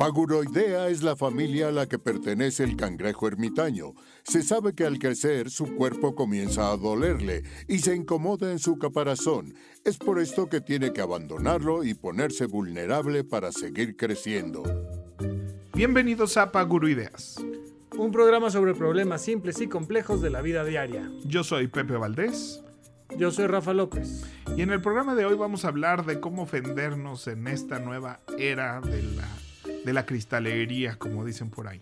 Paguroidea es la familia a la que pertenece el cangrejo ermitaño. Se sabe que al crecer su cuerpo comienza a dolerle y se incomoda en su caparazón. Es por esto que tiene que abandonarlo y ponerse vulnerable para seguir creciendo. Bienvenidos a Paguroideas. Un programa sobre problemas simples y complejos de la vida diaria. Yo soy Pepe Valdés. Yo soy Rafa López. Y en el programa de hoy vamos a hablar de cómo ofendernos en esta nueva era de la de la cristalería, como dicen por ahí.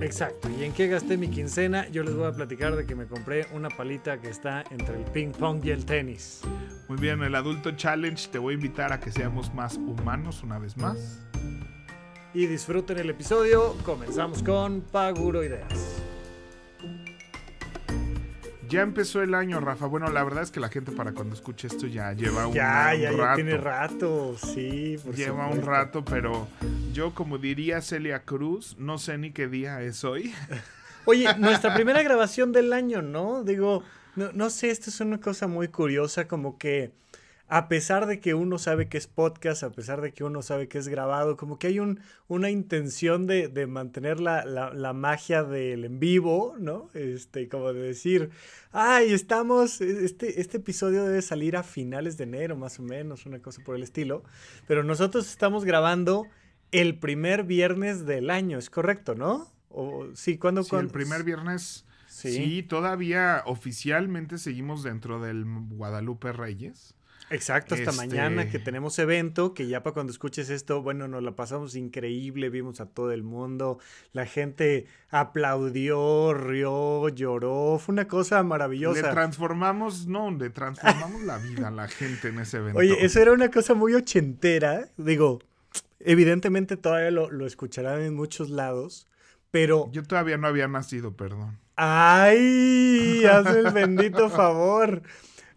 Exacto, y en qué gasté mi quincena, yo les voy a platicar de que me compré una palita que está entre el ping pong y el tenis. Muy bien, el adulto challenge te voy a invitar a que seamos más humanos una vez más. Y disfruten el episodio, comenzamos con Paguro Ideas. Ya empezó el año, Rafa. Bueno, la verdad es que la gente para cuando escuche esto ya lleva un, ya, ya, rato. Ya, tiene rato, sí. Por lleva un rato, pero yo, como diría Celia Cruz, no sé ni qué día es hoy. Oye, nuestra primera grabación del año, ¿no? Digo, no sé, esto es una cosa muy curiosa, como que a pesar de que uno sabe que es podcast, a pesar de que uno sabe que es grabado, como que hay una intención de, mantener la, magia del en vivo, ¿no? Este, como de decir, ay, estamos, este, este episodio debe salir a finales de enero, más o menos, una cosa por el estilo, pero nosotros estamos grabando el primer viernes del año, ¿es correcto, no? O, sí, ¿cuándo? Sí, el primer viernes... sí, todavía oficialmente seguimos dentro del Guadalupe Reyes. Exacto, hasta mañana que este tenemos evento, que ya para cuando escuches esto, bueno, nos la pasamos increíble, vimos a todo el mundo, la gente aplaudió, rió, lloró, fue una cosa maravillosa. Le transformamos, no, le transformamos la vida a la gente en ese evento. Oye, eso era una cosa muy ochentera, digo, evidentemente todavía lo, escucharán en muchos lados, pero... Yo todavía no había nacido, perdón. ¡Ay! Haz el bendito favor.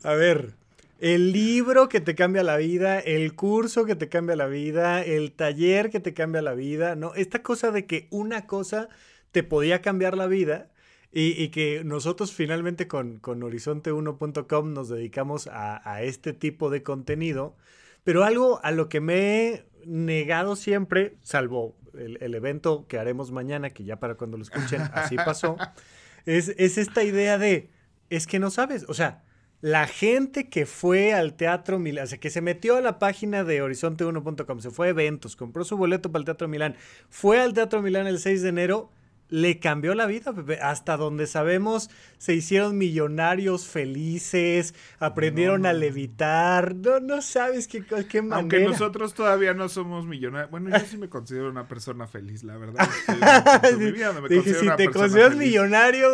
A ver, el libro que te cambia la vida, el curso que te cambia la vida, el taller que te cambia la vida, ¿no? Esta cosa de que una cosa te podía cambiar la vida y, que nosotros finalmente con, con horizonte1.com nos dedicamos a, este tipo de contenido, pero algo a lo que me he negado siempre, salvo el, evento que haremos mañana, que ya para cuando lo escuchen así pasó, es, es esta idea de, es que no sabes, o sea, la gente que fue al Teatro Milán, o sea, que se metió a la página de horizonte1.com, se fue a eventos, compró su boleto para el Teatro Milán, fue al Teatro Milán el 6 de enero, le cambió la vida, hasta donde sabemos, se hicieron millonarios felices, aprendieron a levitar, no, no sabes qué, manera. Aunque nosotros todavía no somos millonarios, bueno, yo sí me considero una persona feliz, la verdad. si te consideras millonario,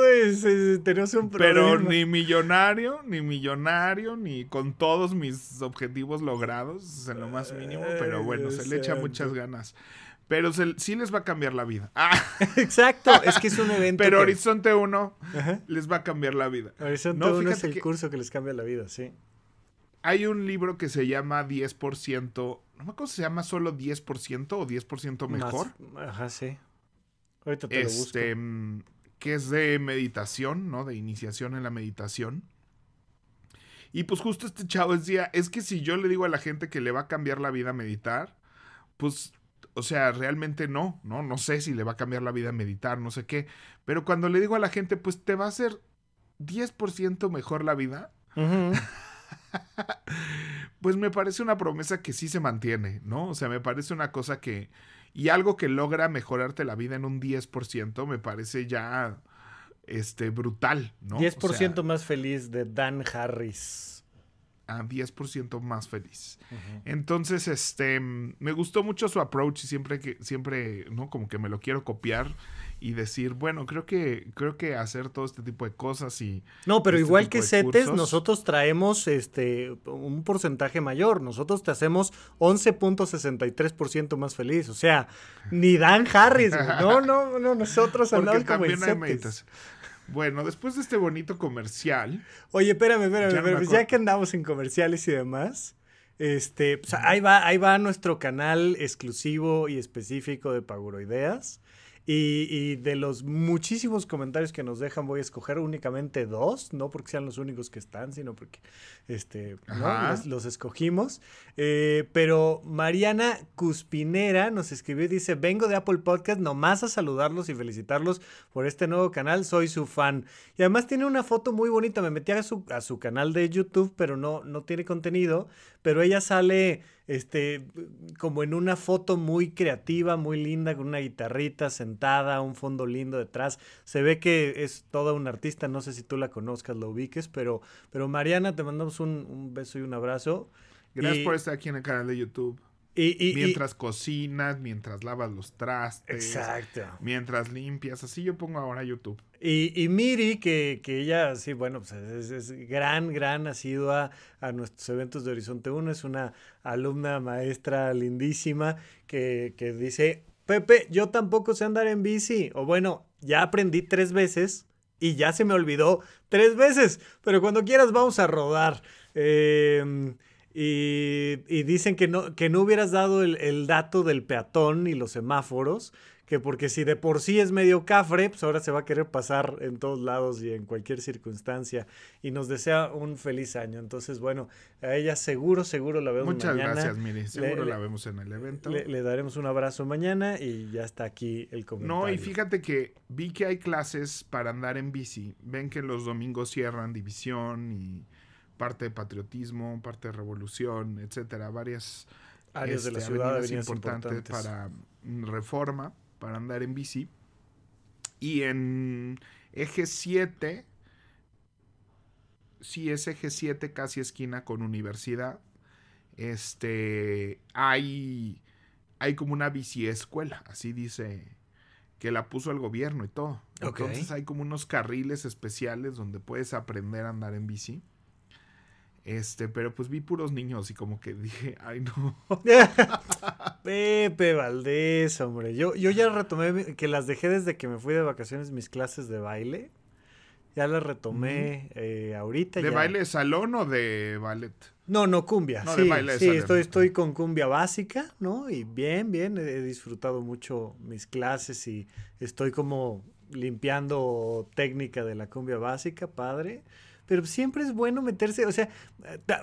tenés un problema. Pero ni millonario, ni millonario, ni con todos mis objetivos logrados, en lo más mínimo, pero bueno, se le echa muchas ganas. Pero sí les va a cambiar la vida. Ah. Exacto, es que es un evento. Pero Horizonte 1 les va a cambiar la vida. Horizonte 1 es el curso que les cambia la vida, sí. Hay un libro que se llama 10%, no me acuerdo si se llama solo 10% o 10% mejor. ajá, sí. Ahorita te lo busco. Este, mm, que es de meditación, ¿no? De iniciación en la meditación. Y pues justo este chavo decía, es que si yo le digo a la gente que le va a cambiar la vida meditar, pues o sea, realmente no, no, no sé si le va a cambiar la vida meditar, no sé qué. Pero cuando le digo a la gente, pues te va a hacer 10% mejor la vida, pues me parece una promesa que sí se mantiene, ¿no? O sea, me parece una cosa que... Y algo que logra mejorarte la vida en un 10%, me parece ya este, brutal, ¿no? 10% más feliz de Dan Harris a 10% más feliz. Entonces, este, me gustó mucho su approach y siempre que, siempre, ¿no? Como que me lo quiero copiar y decir, bueno, creo que, creo que hacer todo este tipo de cosas y... No, pero este igual que CETES, nosotros traemos, este, un porcentaje mayor. Nosotros te hacemos 11.63% más feliz. O sea, ni Dan Harris, no, no, no, nosotros andamos como también bueno, después de este bonito comercial. Oye, espérame, espérame, ya espérame. Pues ya que andamos en comerciales y demás, este, pues, ahí va, ahí va nuestro canal exclusivo y específico de Ideas. Y, de los muchísimos comentarios que nos dejan, voy a escoger únicamente dos, no porque sean los únicos que están, sino porque este, los, escogimos. Eh, pero Mariana Cuspinera nos escribió y dice: Vengo de Apple Podcast nomás a saludarlos y felicitarlos por este nuevo canal, soy su fan. Y además tiene una foto muy bonita. Me metí a su, a su canal de YouTube, pero no, no tiene contenido. Pero ella sale este, como en una foto muy creativa, muy linda, con una guitarrita sentada, un fondo lindo detrás. Se ve que es toda una artista, no sé si tú la conozcas, la ubiques, pero, pero Mariana, te mandamos un, beso y un abrazo. Gracias por estar aquí en el canal de YouTube. mientras cocinas, mientras lavas los trastes. Exacto. Mientras limpias, así yo pongo ahora YouTube. Y, Miri, que, que, ella, sí, bueno, pues, es, es gran, gran asidua a nuestros eventos de Horizonte 1, es una alumna maestra lindísima que, dice, Pepe, yo tampoco sé andar en bici, o bueno, ya aprendí tres veces y ya se me olvidó tres veces, pero cuando quieras vamos a rodar. Em, y, dicen que no, que no hubieras dado el, el, dato del peatón y los semáforos, que porque si de por sí es medio cafre, pues ahora se va a querer pasar en todos lados y en cualquier circunstancia. Y nos desea un feliz año. Entonces, bueno, a ella seguro, seguro la vemos Muchas mañana. Muchas gracias, Miri. Seguro la vemos en el evento. Le, daremos un abrazo mañana y ya está aquí el comentario. No, y fíjate que vi que hay clases para andar en bici. Ven que los domingos cierran división y parte de patriotismo, parte de revolución, etcétera. Varias áreas de la este, ciudad importantes para mm, reforma para andar en bici. Y en eje 7, si es eje 7 casi esquina con universidad, este, hay, hay como una bici escuela, así dice, que la puso el gobierno y todo. Entonces hay como unos carriles especiales donde puedes aprender a andar en bici. Este, pero pues vi puros niños y como que dije, ay no. Pepe Valdés, hombre. Yo, yo ya retomé, que las dejé desde que me fui de vacaciones mis clases de baile. Ya las retomé eh, ahorita. ¿De baile de salón o de ballet? No, no, cumbia. No, sí, de baile sí estoy, estoy con cumbia básica, ¿no? Y bien, bien, he disfrutado mucho mis clases y estoy como limpiando técnica de la cumbia básica, padre pero siempre es bueno meterse, o sea,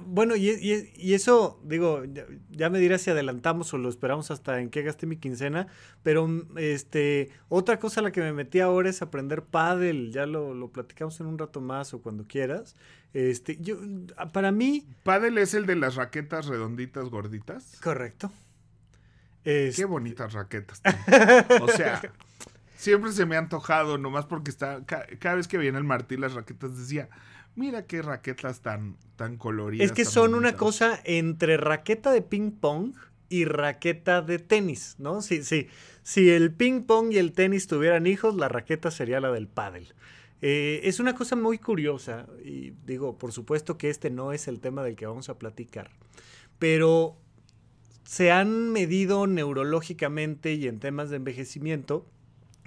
bueno, y, eso, digo, ya, me dirás si adelantamos o lo esperamos hasta en qué gasté mi quincena, pero mm, este, otra cosa a la que me metí ahora es aprender paddle, ya lo, platicamos en un rato más o cuando quieras. Este, yo, para mí... Paddle es el de las raquetas redonditas gorditas. Correcto. Qué este, bonitas raquetas. o sea, siempre se me ha antojado, nomás porque está, cada vez que viene el Martí las raquetas decía, Mira qué raquetas tan, tan coloridas. Es que son una cosa entre raqueta de ping pong y raqueta de tenis, ¿no? Si, sí. si el ping pong y el tenis tuvieran hijos, la raqueta sería la del pádel. Eh, es una cosa muy curiosa y digo, por supuesto que este no es el tema del que vamos a platicar, pero se han medido neurológicamente y en temas de envejecimiento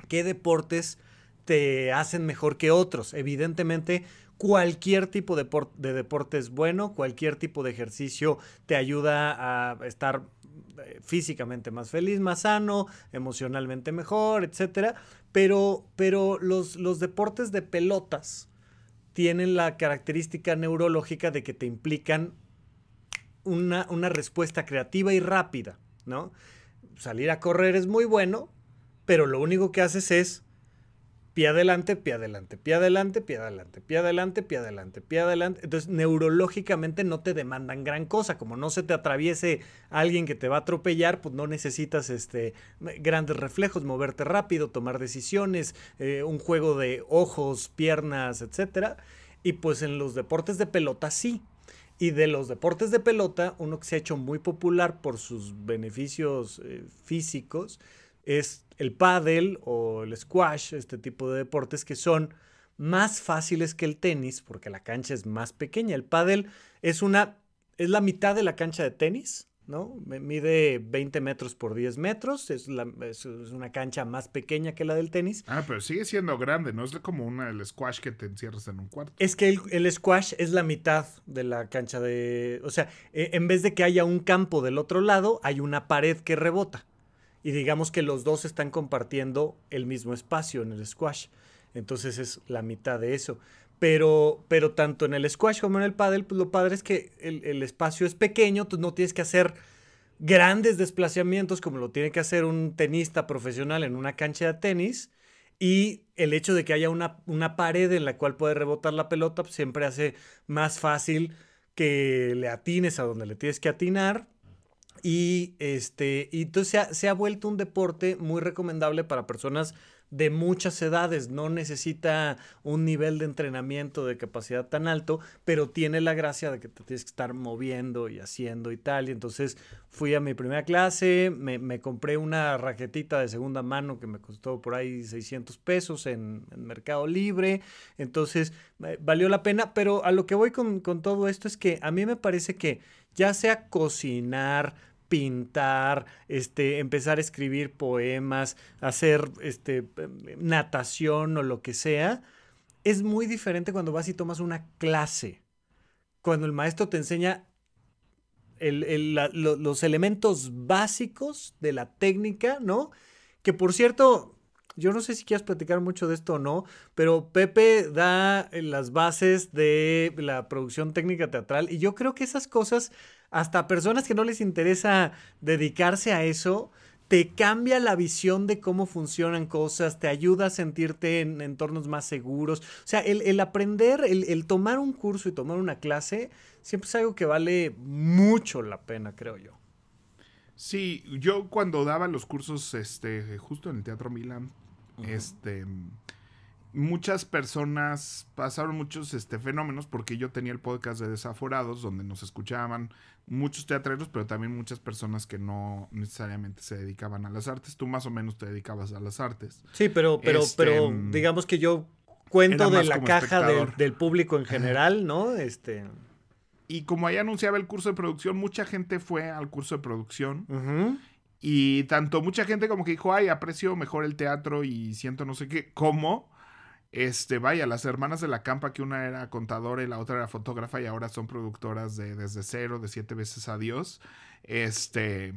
qué deportes te hacen mejor que otros. Evidentemente, Cualquier tipo de, deporte es bueno, cualquier tipo de ejercicio te ayuda a estar eh, físicamente más feliz, más sano, emocionalmente mejor, etc. Pero, pero los, los deportes de pelotas tienen la característica neurológica de que te implican una, una respuesta creativa y rápida, ¿no? Salir a correr es muy bueno, pero lo único que haces es pie adelante, pie adelante, pie adelante, pie adelante, pie adelante, pie adelante, pie adelante. Entonces, neurológicamente no te demandan gran cosa. Como no se te atraviese alguien que te va a atropellar, pues no necesitas este, grandes reflejos, moverte rápido, tomar decisiones, eh, un juego de ojos, piernas, etc. Y pues en los deportes de pelota sí. Y de los deportes de pelota, uno que se ha hecho muy popular por sus beneficios eh, físicos es el pádel o el squash, este tipo de deportes que son más fáciles que el tenis porque la cancha es más pequeña. El pádel es una es la mitad de la cancha de tenis, ¿no? Mide 20 metros por 10 metros, es, una cancha más pequeña que la del tenis. Ah, pero sigue siendo grande, ¿no? Es como una, el squash que te encierras en un cuarto. Es que el, squash es la mitad de la cancha de... O sea, e, en vez de que haya un campo del otro lado, hay una pared que rebota y digamos que los dos están compartiendo el mismo espacio en el squash. Entonces es la mitad de eso. Pero, pero tanto en el squash como en el paddle, pues, lo padre es que el, espacio es pequeño, tú no tienes que hacer grandes desplazamientos como lo tiene que hacer un tenista profesional en una cancha de tenis. Y el hecho de que haya una, una pared en la cual puede rebotar la pelota, pues, siempre hace más fácil que le atines a donde le tienes que atinar y este, y entonces se ha, vuelto un deporte muy recomendable para personas de muchas edades, no necesita un nivel de entrenamiento de capacidad tan alto, pero tiene la gracia de que te tienes que estar moviendo y haciendo y tal. Y entonces fui a mi primera clase, me, compré una raquetita de segunda mano que me costó por ahí 600 pesos en, Mercado Libre. Entonces eh, valió la pena, pero a lo que voy con, con todo esto es que a mí me parece que ya sea cocinar, pintar, este, empezar a escribir poemas, hacer este, natación o lo que sea, es muy diferente cuando vas y tomas una clase. Cuando el maestro te enseña los elementos básicos de la técnica, ¿no? Que por cierto, yo no sé si quieres platicar mucho de esto o no, pero Pepe da eh, las bases de la producción técnica teatral y yo creo que esas cosas hasta personas que no les interesa dedicarse a eso, te cambia la visión de cómo funcionan cosas, te ayuda a sentirte en entornos más seguros. O sea, el, aprender, el, tomar un curso y tomar una clase, siempre es algo que vale mucho la pena, creo yo. Sí, yo cuando daba los cursos, este, justo en el Teatro Milán, este, muchas personas pasaron muchos este, fenómenos porque yo tenía el podcast de Desaforados, donde nos escuchaban muchos teatreros, pero también muchas personas que no necesariamente se dedicaban a las artes. Tú más o menos te dedicabas a las artes. Sí, pero, pero, este, pero mm, digamos que yo cuento de la caja del, público en general, ¿no? Este. Y como ahí anunciaba el curso de producción, mucha gente fue al curso de producción. Y tanto mucha gente como que dijo, ay, aprecio mejor el teatro y siento no sé qué, ¿cómo? Este, vaya, las hermanas de la campa, que una era contadora y la otra era fotógrafa y ahora son productoras de Desde Cero, de Siete veces Adiós, este,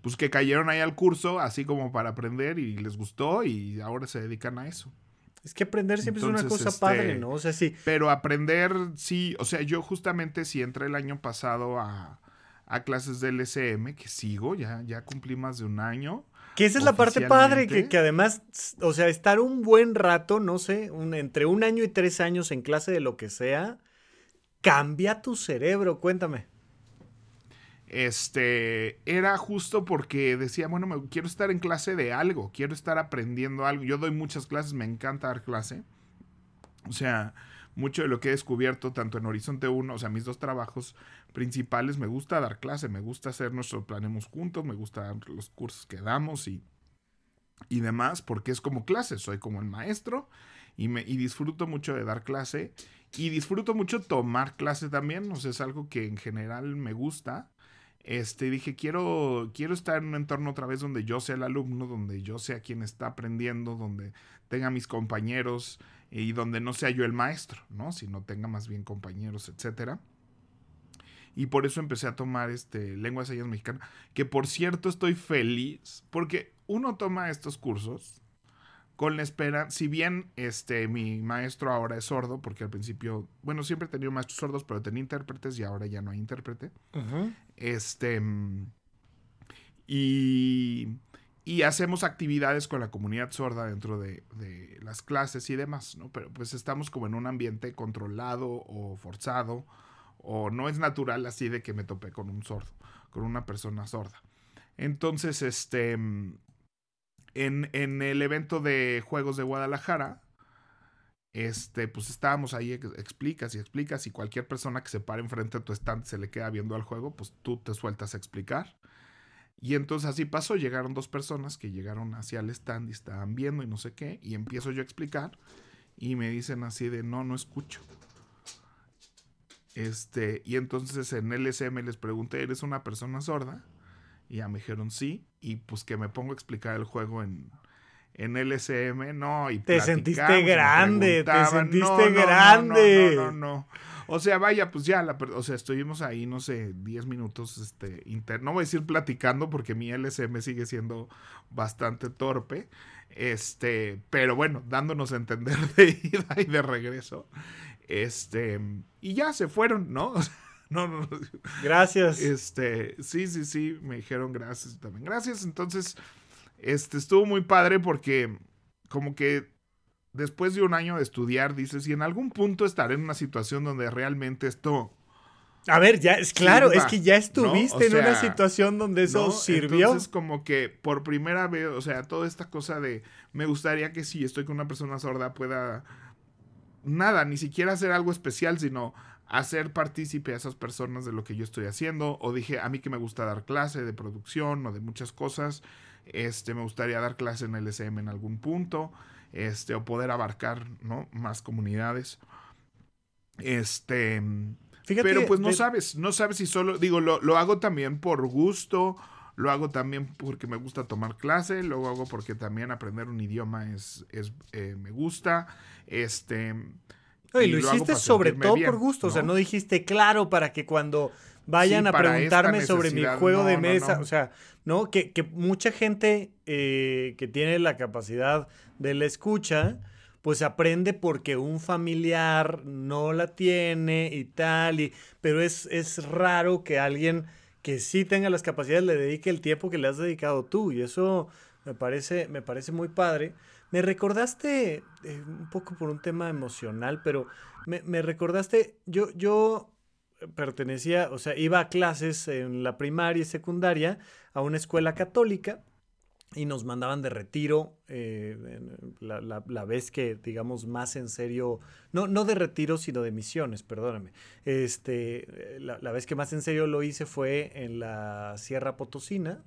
pues que cayeron ahí al curso, así como para aprender y les gustó y ahora se dedican a eso. Es que aprender siempre es una cosa este, padre, ¿no? O sea, sí. Pero aprender, sí, o sea, yo justamente si entré el año pasado a, a clases del SM, que sigo, ya, ya cumplí más de un año. Que esa es la parte padre, que, además, o sea, estar un buen rato, no sé, entre un año y tres años en clase de lo que sea, cambia tu cerebro, cuéntame. Este, era justo porque decía, bueno, me, quiero estar en clase de algo, quiero estar aprendiendo algo. Yo doy muchas clases, me encanta dar clase. O sea, mucho de lo que he descubierto tanto en Horizonte 1, o sea, mis dos trabajos principales, me gusta dar clase, me gusta hacer nuestro planemos juntos, me gusta los cursos que damos y, y demás, porque es como clase, soy como el maestro y, me, disfruto mucho de dar clase y disfruto mucho tomar clase también, no es algo que en general me gusta. Este, dije, quiero, quiero estar en un entorno otra vez donde yo sea el alumno, donde yo sea quien está aprendiendo, donde tenga mis compañeros, y donde no sea yo el maestro, ¿no? Sino tenga más bien compañeros, etcétera. Y por eso empecé a tomar este, lengua de señas mexicana, que por cierto estoy feliz, porque uno toma estos cursos con la espera, si bien este, mi maestro ahora es sordo, porque al principio, bueno, siempre he tenido maestros sordos, pero tenía intérpretes y ahora ya no hay intérprete. Este, y y hacemos actividades con la comunidad sorda dentro de, las clases y demás, ¿no? Pero pues estamos como en un ambiente controlado o forzado o no es natural así de que me topé con un sordo, con una persona sorda. Entonces, este, en, en el evento de Juegos de Guadalajara, este, pues estábamos ahí, explicas y explicas y cualquier persona que se pare enfrente a tu estante se le queda viendo al juego, pues tú te sueltas a explicar y entonces así pasó, llegaron dos personas que llegaron hacia el stand y estaban viendo y no sé qué, y empiezo yo a explicar y me dicen así de no, no escucho. Este, y entonces en LSM les pregunté, ¿eres una persona sorda? Y ya me dijeron sí, y pues que me pongo a explicar el juego en, en LSM, no, y te sentiste grande, te sentiste grande. No, no, no, O sea, vaya, pues ya, o sea, estuvimos ahí, no sé, 10 minutos, este, interno. no voy a decir platicando porque mi LSM sigue siendo bastante torpe, este, pero bueno, dándonos a entender de ida y de regreso, este, y ya se fueron, ¿no? no, no, Gracias. Este, sí, sí, sí, me dijeron gracias también. Gracias, entonces, este estuvo muy padre porque como que después de un año de estudiar dices, y en algún punto estaré en una situación donde realmente esto a ver, ya es claro, es que ya estuviste en una situación donde eso sirvió. Entonces, como que por primera vez, o sea, toda esta cosa de me gustaría que si estoy con una persona sorda pueda nada, ni siquiera hacer algo especial, sino hacer partícipe a esas personas de lo que yo estoy haciendo. O dije, a mí que me gusta dar clase de producción o de muchas cosas. Este, me gustaría dar clase en el SM en algún punto, este, o poder abarcar, ¿no? Más comunidades. Este, pero pues no sabes, no sabes si solo, digo, lo, hago también por gusto, lo hago también porque me gusta tomar clase, lo hago porque también aprender un idioma es, eh, me gusta, este... y lo, hiciste sobre todo por gusto, o sea, no dijiste claro para que cuando vayan a preguntarme sobre mi juego de mesa. O sea, ¿no? Que, mucha gente eh, que tiene la capacidad de la escucha, pues aprende porque un familiar no la tiene y tal. Y, pero es, es raro que alguien que sí tenga las capacidades le dedique el tiempo que le has dedicado tú. Y eso me parece, me parece muy padre. Me recordaste, eh, un poco por un tema emocional, pero me, me recordaste, yo, yo pertenecía, o sea, iba a clases en la primaria y secundaria a una escuela católica y nos mandaban de retiro eh, la, vez que, digamos, más en serio, no, no de retiro, sino de misiones, perdóname. Este, la, vez que más en serio lo hice fue en la Sierra Potosina,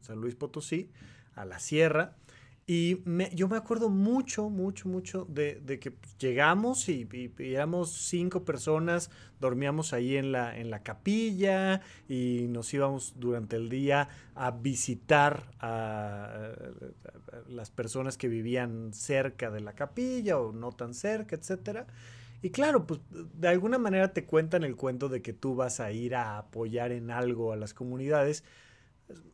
San Luis Potosí, a la Sierra. Y yo me acuerdo mucho, mucho, mucho de, que llegamos y, éramos cinco personas, dormíamos ahí en la, en la capilla y nos íbamos durante el día a visitar a, a las personas que vivían cerca de la capilla o no tan cerca, etcétera. Y claro, pues de alguna manera te cuentan el cuento de que tú vas a ir a apoyar en algo a las comunidades,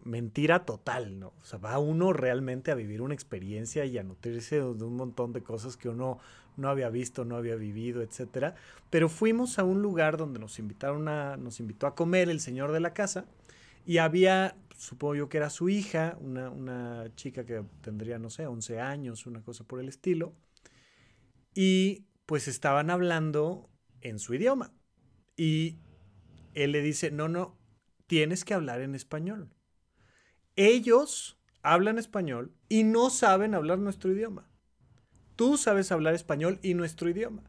mentira total, ¿no? O sea, va uno realmente a vivir una experiencia y a nutrirse de un montón de cosas que uno no había visto, no había vivido, etcétera. Pero fuimos a un lugar donde nos invitaron a, nos invitó a comer el señor de la casa y había, supongo yo que era su hija, una, una chica que tendría, no sé, 11 años, una cosa por el estilo. Y pues estaban hablando en su idioma. Y él le dice, no, no, tienes que hablar en español. Ellos hablan español y no saben hablar nuestro idioma. Tú sabes hablar español y nuestro idioma.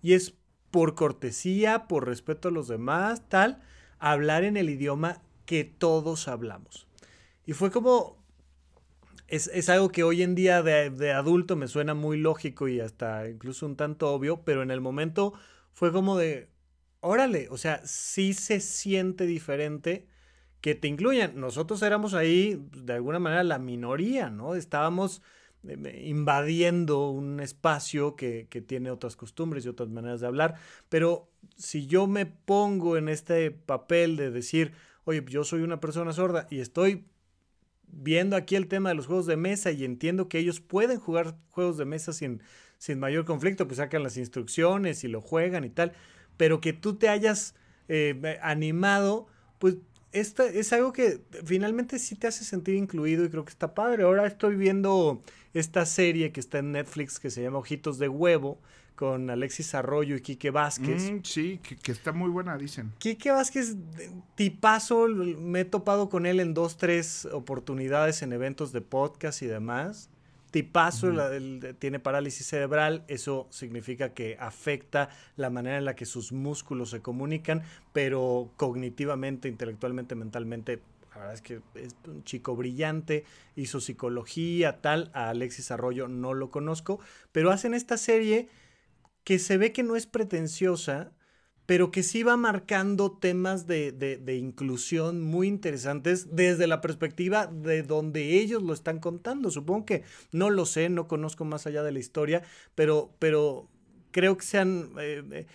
Y es por cortesía, por respeto a los demás, tal, hablar en el idioma que todos hablamos. Y fue como, es, algo que hoy en día de, de, adulto me suena muy lógico y hasta incluso un tanto obvio, pero en el momento fue como de, órale, o sea, sí se siente diferente que te incluyan. Nosotros éramos ahí, pues, de alguna manera, la minoría, ¿no? Estábamos eh, invadiendo un espacio que, tiene otras costumbres y otras maneras de hablar. Pero si yo me pongo en este papel de decir, oye, yo soy una persona sorda y estoy viendo aquí el tema de los juegos de mesa y entiendo que ellos pueden jugar juegos de mesa sin, sin mayor conflicto, pues sacan las instrucciones y lo juegan y tal, pero que tú te hayas eh, animado, pues esta, es algo que finalmente sí te hace sentir incluido y creo que está padre. Ahora estoy viendo esta serie que está en Netflix que se llama Ojitos de Huevo con Alexis Arroyo y Quique Vázquez. Mm, sí, que, que, está muy buena, dicen. Quique Vázquez, tipazo, me he topado con él en dos, tres oportunidades en eventos de podcast y demás tipazo, tiene parálisis cerebral, eso significa que afecta la manera en la que sus músculos se comunican, pero cognitivamente, intelectualmente, mentalmente, la verdad es que es un chico brillante, hizo psicología, tal, a Alexis Arroyo no lo conozco, pero hacen esta serie que se ve que no es pretenciosa, pero que sí va marcando temas de, inclusión muy interesantes desde la perspectiva de donde ellos lo están contando. Supongo que no lo sé, no conozco más allá de la historia, pero, pero creo que se han, eh, eh,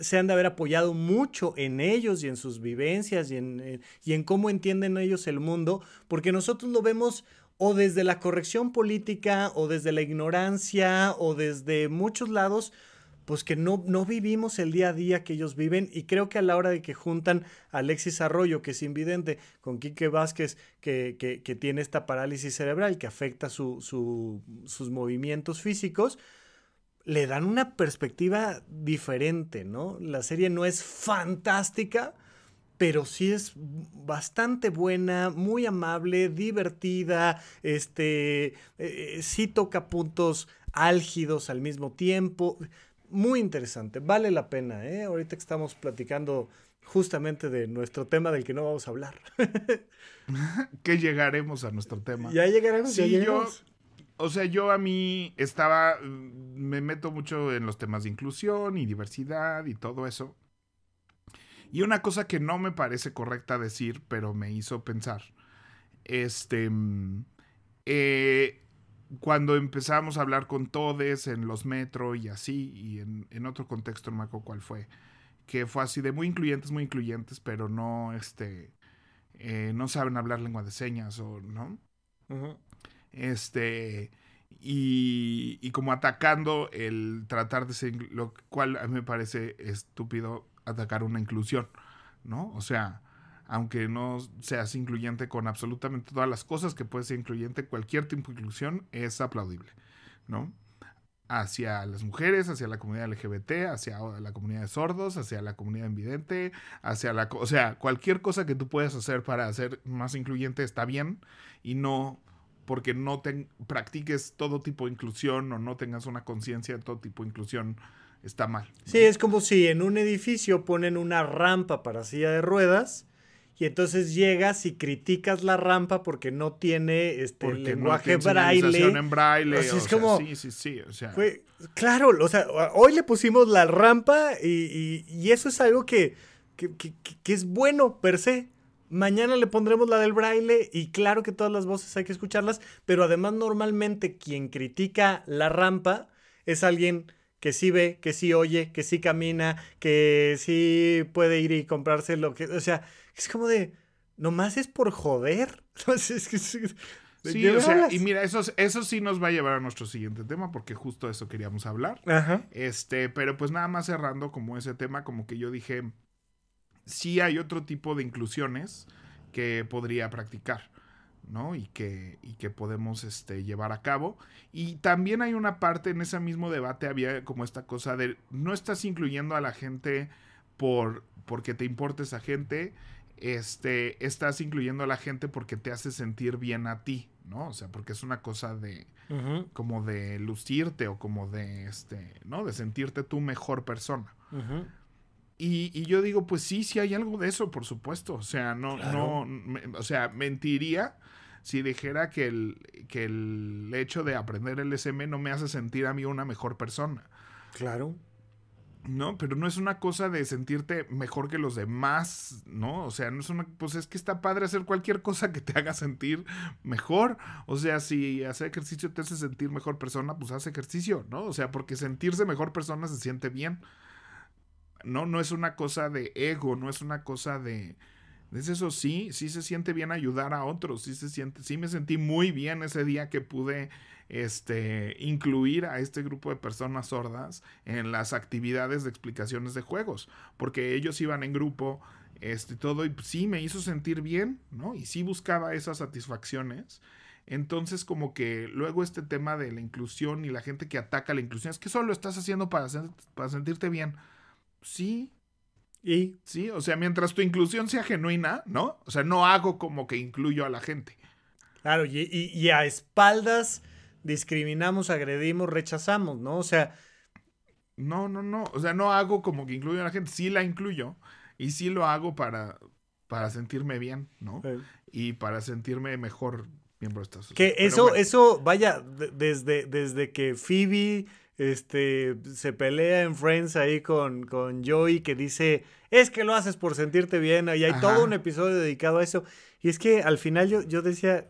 se han de haber apoyado mucho en ellos y en sus vivencias y en, eh, y en cómo entienden ellos el mundo, porque nosotros lo vemos o desde la corrección política o desde la ignorancia o desde muchos lados, pues que no, no vivimos el día a día que ellos viven y creo que a la hora de que juntan a Alexis Arroyo, que es invidente, con Quique Vázquez, que, que, tiene esta parálisis cerebral que afecta sus movimientos físicos, le dan una perspectiva diferente, ¿no? La serie no es fantástica, pero sí es bastante buena, muy amable, divertida, este, eh, eh, sí toca puntos álgidos al mismo tiempo muy interesante, vale la pena. ¿eh? Ahorita que estamos platicando justamente de nuestro tema del que no vamos a hablar. que llegaremos a nuestro tema. Ya llegaremos, sí, ya llegaremos. O sea, yo a mí estaba, mm, me meto mucho en los temas de inclusión y diversidad y todo eso. Y una cosa que no me parece correcta decir, pero me hizo pensar, este, mm, eh, cuando empezamos a hablar con todes en los metro y así, y en, otro contexto, no me acuerdo cuál fue, que fue así de muy incluyentes, muy incluyentes, pero no, este, eh, no saben hablar lengua de señas o, ¿no? Este, y, y, como atacando el tratar de ser, lo cual a mí me parece estúpido atacar una inclusión, ¿no? O sea, aunque no seas incluyente con absolutamente todas las cosas que puedes ser incluyente, cualquier tipo de inclusión es aplaudible, ¿no? Hacia las mujeres, hacia la comunidad LGBT, hacia la comunidad de sordos, hacia la comunidad invidente, hacia la... O sea, cualquier cosa que tú puedas hacer para ser más incluyente está bien y no porque no te, practiques todo tipo de inclusión o no tengas una conciencia de todo tipo de inclusión está mal. Sí, es como si en un edificio ponen una rampa para silla de ruedas y entonces llegas y criticas la rampa porque no tiene este lenguaje braille. En braille. sí, sí, sí. O sea. claro, o sea, hoy le pusimos la rampa y, eso es algo que, que, es bueno per se. Mañana le pondremos la del braille y claro que todas las voces hay que escucharlas, pero además normalmente quien critica la rampa es alguien que sí ve, que sí oye, que sí camina, que sí puede ir y comprarse lo que, o sea, es como de, nomás es por joder. Entonces, es que... Sí, o sea, y mira, eso, eso sí nos va a llevar a nuestro siguiente tema, porque justo eso queríamos hablar. Este, pero pues nada más cerrando como ese tema, como que yo dije, sí hay otro tipo de inclusiones que podría practicar. ¿no? Y que, y que podemos este, llevar a cabo. Y también hay una parte en ese mismo debate, había como esta cosa de no estás incluyendo a la gente por porque te importa esa gente, este, estás incluyendo a la gente porque te hace sentir bien a ti, ¿no? O sea, porque es una cosa de como de lucirte o como de este, ¿no? De sentirte tu mejor persona. y, yo digo, pues sí, sí hay algo de eso, por supuesto. O sea, no, no, o sea, mentiría si dijera que el, que el hecho de aprender el SM no me hace sentir a mí una mejor persona. Claro. ¿no? Pero no es una cosa de sentirte mejor que los demás, ¿no? O sea, no es una, pues es que está padre hacer cualquier cosa que te haga sentir mejor. O sea, si hacer ejercicio te hace sentir mejor persona, pues haz ejercicio, ¿no? O sea, porque sentirse mejor persona se siente bien. No, no es una cosa de ego, no es una cosa de, es eso, sí, sí se siente bien ayudar a otros, sí se siente, sí me sentí muy bien ese día que pude este, incluir a este grupo de personas sordas en las actividades de explicaciones de juegos, porque ellos iban en grupo, este, todo, y sí me hizo sentir bien, ¿no? Y sí buscaba esas satisfacciones. Entonces, como que luego este tema de la inclusión y la gente que ataca la inclusión, es que solo estás haciendo para, para sentirte bien. Sí, y. Sí, o sea, mientras tu inclusión sea genuina, ¿no? O sea, no hago como que incluyo a la gente. Claro, y, a espaldas discriminamos, agredimos, rechazamos, ¿no? O sea. No, no, no. O sea, no hago como que incluyo a la gente. Sí la incluyo. Y sí lo hago para, para sentirme bien, ¿no? Y para sentirme mejor miembro de esta sociedad. Que eso, eso, vaya, desde, desde que Phoebe este, se pelea en Friends ahí con, Joey que dice, es que lo haces por sentirte bien, y hay todo un episodio dedicado a eso. Y es que al final yo, yo decía,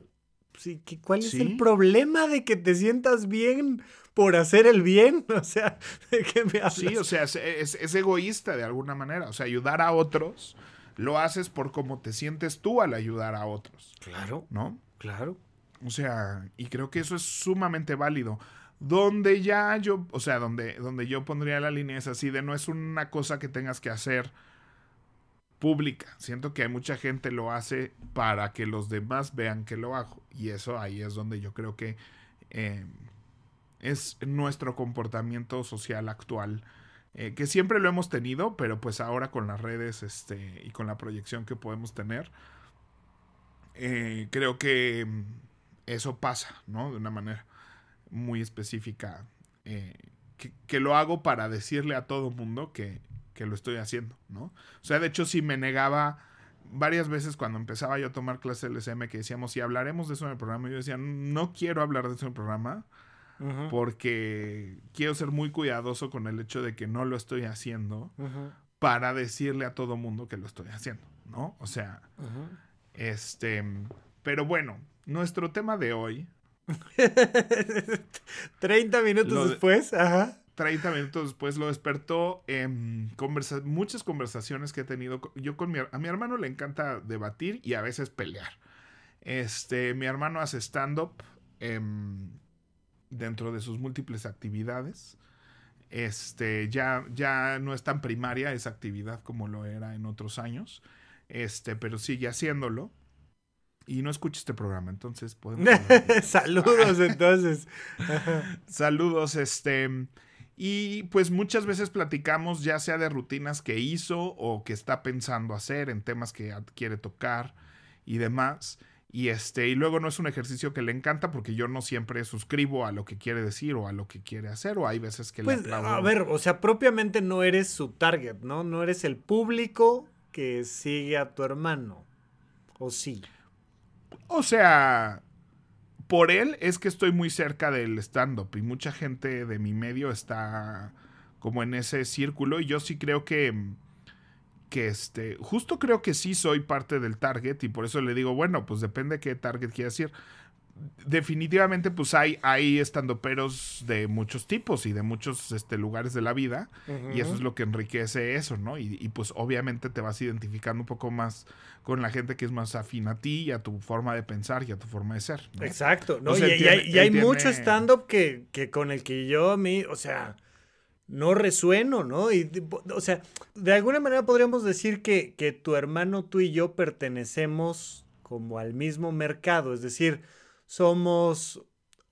pues, ¿cuál es el problema de que te sientas bien por hacer el bien? O sea, ¿de qué me Sí, o sea, es, es egoísta de alguna manera, o sea, ayudar a otros lo haces por cómo te sientes tú al ayudar a otros. Claro. ¿No? Claro. O sea, y creo que eso es sumamente válido. Donde ya yo, o sea, donde, donde yo pondría la línea es así de no es una cosa que tengas que hacer pública. Siento que hay mucha gente lo hace para que los demás vean que lo hago. Y eso ahí es donde yo creo que eh, es nuestro comportamiento social actual. Eh, que siempre lo hemos tenido, pero pues ahora con las redes este, y con la proyección que podemos tener, eh, creo que eso pasa, ¿no? De una manera muy específica eh, que, lo hago para decirle a todo mundo que, lo estoy haciendo, ¿no? O sea, de hecho, si me negaba varias veces cuando empezaba yo a tomar clases LSM que decíamos, si hablaremos de eso en el programa, yo decía, no quiero hablar de eso en el programa porque quiero ser muy cuidadoso con el hecho de que no lo estoy haciendo para decirle a todo mundo que lo estoy haciendo, ¿no? O sea, este, pero bueno, nuestro tema de hoy 30 minutos después, 30 minutos después lo despertó. en em, muchas conversaciones que he tenido. Yo con mi, a mi hermano le encanta debatir y a veces pelear. Este, mi hermano hace stand-up em, dentro de sus múltiples actividades. Este, ya, ya no es tan primaria esa actividad como lo era en otros años. Este, pero sigue haciéndolo y no escucha este programa, entonces podemos... Saludos entonces. Saludos, este... Y pues muchas veces platicamos ya sea de rutinas que hizo o que está pensando hacer en temas que quiere tocar y demás. Y este, y luego no es un ejercicio que le encanta porque yo no siempre suscribo a lo que quiere decir o a lo que quiere hacer, o hay veces que le pues, aplaudo. A ver, o sea, propiamente no eres su target, ¿no? No eres el público que sigue a tu hermano. ¿O sí? O sea, por él es que estoy muy cerca del stand-up y mucha gente de mi medio está como en ese círculo y yo sí creo que que este, justo creo que sí soy parte del target y por eso le digo, bueno, pues depende qué target quieras ir definitivamente pues hay, hay estandoperos de muchos tipos y de muchos este, lugares de la vida y eso es lo que enriquece eso, ¿no? Y, pues obviamente te vas identificando un poco más con la gente que es más afín a ti y a tu forma de pensar y a tu forma de ser. Exacto, ¿no? y, hay, mucho stand-up que, con el que yo a mí, o sea, no resueno, ¿no? Y, o sea, de alguna manera podríamos decir que, que tu hermano, tú y yo pertenecemos como al mismo mercado, es decir, somos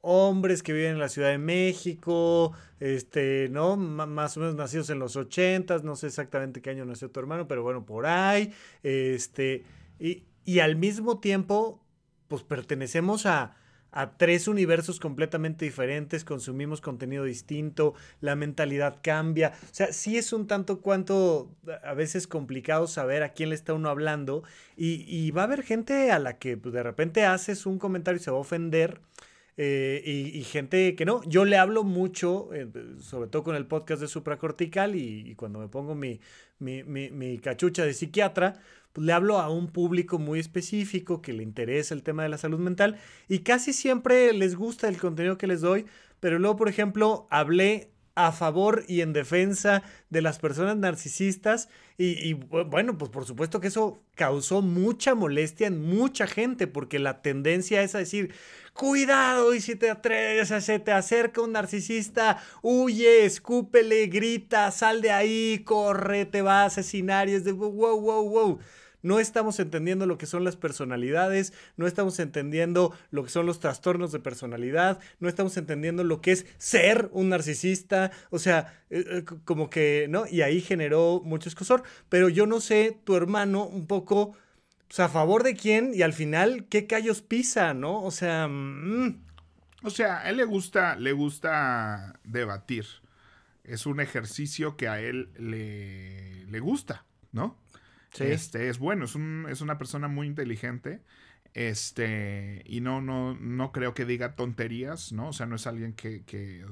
hombres que viven en la Ciudad de México, este, ¿no? más o menos nacidos en los ochentas, no sé exactamente qué año nació tu hermano, pero bueno, por ahí, este, y, y al mismo tiempo, pues pertenecemos a, a tres universos completamente diferentes, consumimos contenido distinto, la mentalidad cambia. O sea, sí es un tanto cuanto a veces complicado saber a quién le está uno hablando y, va a haber gente a la que pues, de repente haces un comentario y se va a ofender. Eh, y, gente que no, yo le hablo mucho, eh, sobre todo con el podcast de supracortical y, y cuando me pongo mi, mi cachucha de psiquiatra, le hablo a un público muy específico que le interesa el tema de la salud mental y casi siempre les gusta el contenido que les doy, pero luego, por ejemplo, hablé a favor y en defensa de las personas narcisistas y, bueno, pues por supuesto que eso causó mucha molestia en mucha gente porque la tendencia es a decir, cuidado y si te atreves, se te acerca un narcisista, huye, escúpele, grita, sal de ahí, corre, te va a asesinar y es de wow, wow, wow. No estamos entendiendo lo que son las personalidades, no estamos entendiendo lo que son los trastornos de personalidad, no estamos entendiendo lo que es ser un narcisista, o sea, eh, eh, como que, ¿no? Y ahí generó mucho escosor, pero yo no sé, tu hermano, un poco, pues, a favor de quién y al final, ¿qué callos pisa, ¿no? O sea... Mm. O sea, a él le gusta, le gusta debatir. Es un ejercicio que a él le, le gusta, ¿no? Este, es bueno, es, una persona muy inteligente. Este, y no, no, no creo que diga tonterías, ¿no? O sea, no es alguien que, que,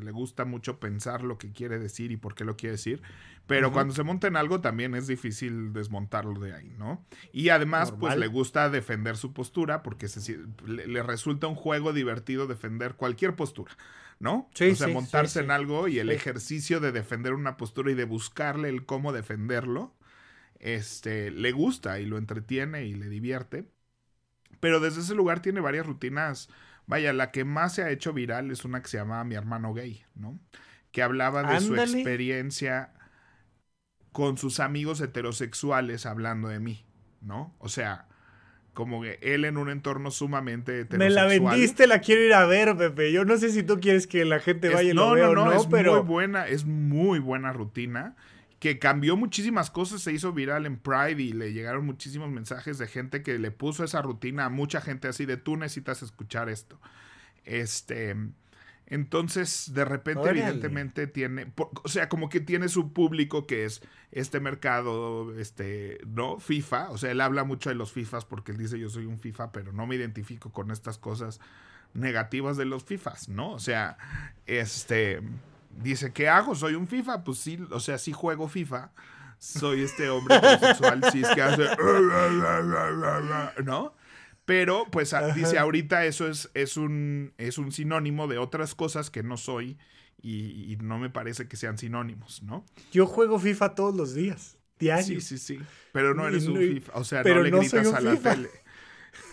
le gusta mucho pensar lo que quiere decir y por qué lo quiere decir. Pero cuando se monta en algo también es difícil desmontarlo de ahí, ¿no? Y además, pues le gusta defender su postura porque le, resulta un juego divertido defender cualquier postura. ¿No? Sí, o sea, montarse en algo y el ejercicio de defender una postura y de buscarle el cómo defenderlo este, le gusta y lo entretiene y le divierte. Pero desde ese lugar tiene varias rutinas. Vaya, la que más se ha hecho viral es una que se llama Mi hermano gay, ¿no? Que hablaba de su experiencia con sus amigos heterosexuales hablando de mí, ¿no? O sea, como que él en un entorno sumamente heterosexual. Me la vendiste, la quiero ir a ver, Pepe. Yo no sé si tú quieres que la gente vaya no, y no, no, no, es muy buena, es muy buena rutina que cambió muchísimas cosas, se hizo viral en Pride y le llegaron muchísimos mensajes de gente que le puso esa rutina a mucha gente así de tú necesitas escuchar esto. Este, entonces, de repente, evidentemente, tiene, o sea, como que tiene su público que es este mercado, este, ¿no? FIFA, o sea, él habla mucho de los FIFAs porque él dice yo soy un FIFA, pero no me identifico con estas cosas negativas de los FIFAs, ¿no? O sea, este dice, ¿qué hago? ¿Soy un FIFA? Pues sí, o sea, sí juego FIFA. Soy este hombre homosexual, sí es que hace... ¿No? Pero, pues, dice, ahorita eso es, es, un, es un sinónimo de otras cosas que no soy y, no me parece que sean sinónimos, ¿no? Yo juego FIFA todos los días, Sí, sí, sí. Pero no eres un FIFA. O sea, no le gritas a la tele.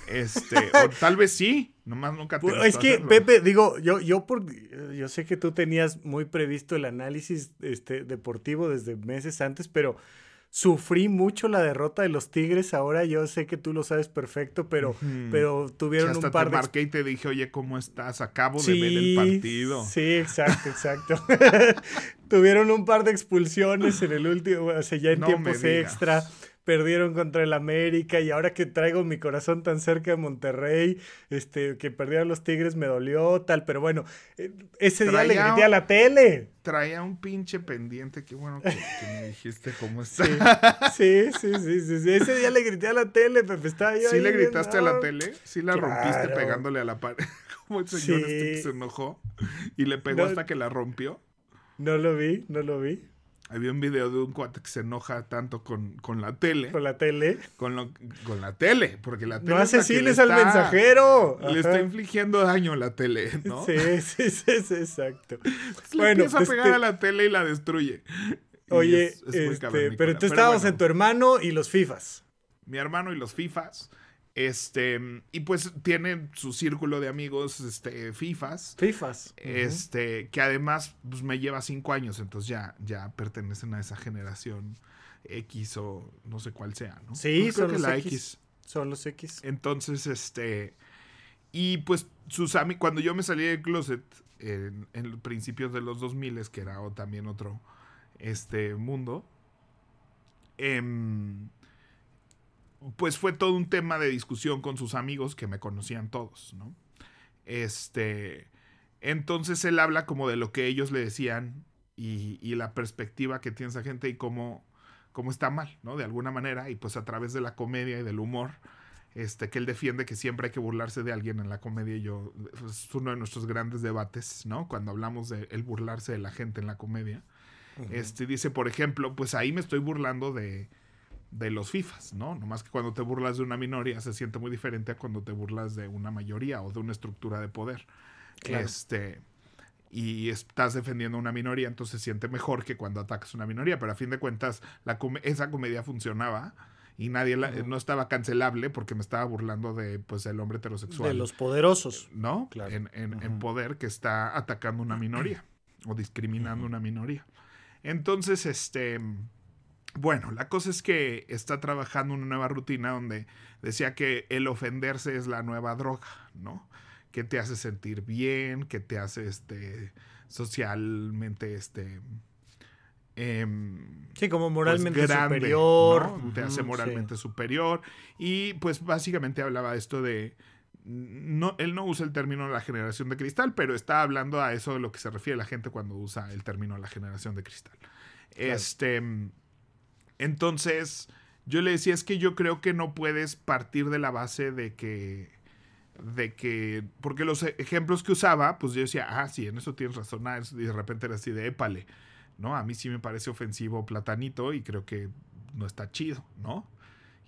Este, o tal vez sí, Nomás nunca te pues, Es que, Pepe, digo, yo, yo, por, yo sé que tú tenías muy previsto el análisis este, deportivo desde meses antes, pero sufrí mucho la derrota de los Tigres. Ahora yo sé que tú lo sabes perfecto, pero, pero tuvieron hasta un par te de... y te dije, oye, ¿cómo estás? Acabo de ver el partido. Sí, exacto, exacto. tuvieron un par de expulsiones en el último, o sea, ya en tiempos extra perdieron contra el América y ahora que traigo mi corazón tan cerca de Monterrey, este, que perdieron los Tigres me dolió, tal, pero bueno, eh, ese día le grité a la tele. Traía un pinche pendiente, qué bueno que, me dijiste cómo está. Sí, sí, sí, sí, sí, ese día le grité a la tele, Pepe, estaba yo ¿Sí le gritaste a la tele? ¿Sí la rompiste pegándole a la pared? Como el señor este que se enojó y le pegó hasta que la rompió. No lo vi, no lo vi había un video de un cuate que se enoja tanto con, la tele. Con la tele. Con, lo, con la tele, porque la tele. No asesines al mensajero. Le está infligiendo daño a la tele, ¿no? Sí, sí, sí, exacto. bueno, empieza a pues pegar a la tele y la destruye. Oye, este, pero tú estabas en tu hermano y los FIFAs. Mi hermano y los FIFAs. Este, mm, y pues tiene su círculo de amigos, este, FIFAs. FIFAs. Este, que además pues, me lleva cinco años, entonces ya, ya pertenecen a esa generación X o no sé cuál sea, ¿no? Sí, son creo los la X. Son los X. Entonces, este, y pues sus cuando yo me salí del closet en, principios de los 2000, que era también otro, este, mundo, em, pues fue todo un tema de discusión con sus amigos que me conocían todos, ¿no? Este, entonces él habla como de lo que ellos le decían y, la perspectiva que tiene esa gente y cómo, está mal, ¿no? De alguna manera, y pues a través de la comedia y del humor, este, que él defiende que siempre hay que burlarse de alguien en la comedia. Y yo, pues, es uno de nuestros grandes debates, ¿no? Cuando hablamos de burlarse de la gente en la comedia. Este, dice, por ejemplo, pues ahí me estoy burlando de, de los FIFAs, ¿no? Nomás que cuando te burlas de una minoría se siente muy diferente a cuando te burlas de una mayoría o de una estructura de poder. Este, y estás defendiendo una minoría, entonces se siente mejor que cuando atacas una minoría, pero a fin de cuentas esa comedia funcionaba y nadie la, no estaba cancelable porque me estaba burlando de pues el hombre heterosexual. De los poderosos. Eh, ¿No? Claro. En, en, poder que está atacando una minoría o discriminando una minoría. Entonces, este bueno, la cosa es que está trabajando una nueva rutina donde decía que el ofenderse es la nueva droga, ¿no? Que te hace sentir bien, que te hace este, socialmente este, eh, sí, como pues, moralmente superior. Te hace moralmente superior. Y pues básicamente hablaba esto de. No, él no usa el término la generación de cristal, pero está hablando a eso de lo que se refiere la gente cuando usa el término la generación de cristal. Este. Entonces, yo le decía, es que yo creo que no puedes partir de la base de que, de que, porque los e, ejemplos que usaba, pues yo decía, ah, sí, en eso tienes razón, ah, y de repente era así de épale, ¿no? A mí sí me parece ofensivo platanito y creo que no está chido, ¿no?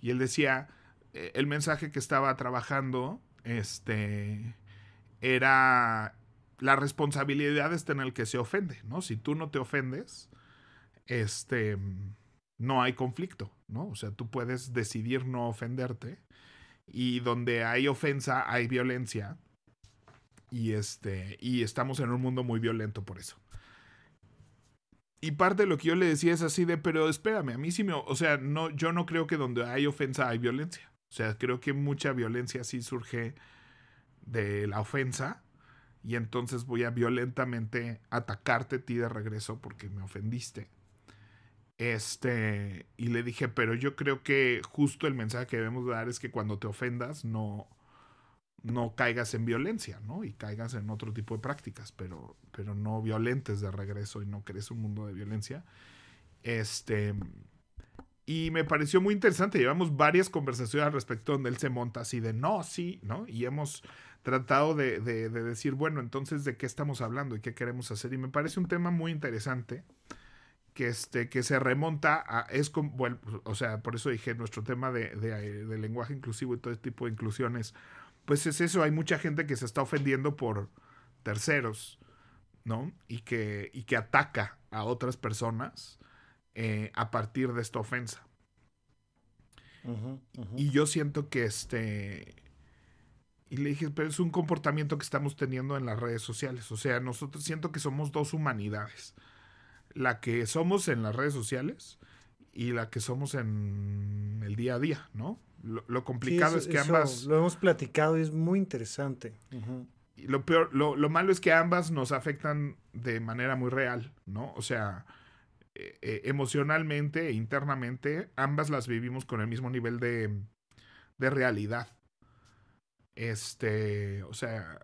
Y él decía, eh, el mensaje que estaba trabajando, este, era, la responsabilidad está en el que se ofende, ¿no? Si tú no te ofendes, este no hay conflicto, ¿no? O sea, tú puedes decidir no ofenderte y donde hay ofensa hay violencia y este y estamos en un mundo muy violento por eso. Y parte de lo que yo le decía es así de, pero espérame, a mí sí me, o sea, no yo no creo que donde hay ofensa hay violencia. O sea, creo que mucha violencia sí surge de la ofensa y entonces voy a violentamente atacarte a ti de regreso porque me ofendiste este, y le dije, pero yo creo que justo el mensaje que debemos dar es que cuando te ofendas no, no caigas en violencia, ¿no? Y caigas en otro tipo de prácticas, pero, pero no violentes de regreso y no crees un mundo de violencia. Este, y me pareció muy interesante. Llevamos varias conversaciones al respecto donde él se monta así de no, sí, ¿no? Y hemos tratado de, de decir, bueno, entonces, ¿de qué estamos hablando y qué queremos hacer? Y me parece un tema muy interesante. Este, que, se remonta a, es como, o sea, por eso dije, nuestro tema de, eh, lenguaje inclusivo y todo este tipo de inclusiones, pues es eso, hay mucha gente que se está ofendiendo por terceros, ¿no? Y que, que ataca a otras personas eh, a partir de esta ofensa. Y yo siento que este... Y le dije, pero es un comportamiento que estamos teniendo en las redes sociales. O sea, nosotros siento que somos dos humanidades la que somos en las redes sociales y la que somos en el día a día, ¿no? Lo, complicado es que ambas... Lo hemos platicado y es muy interesante. y lo peor, lo, malo es que ambas nos afectan de manera muy real, ¿no? O sea, e, e, emocionalmente e internamente, ambas las vivimos con el mismo nivel de, de realidad. Este, o sea,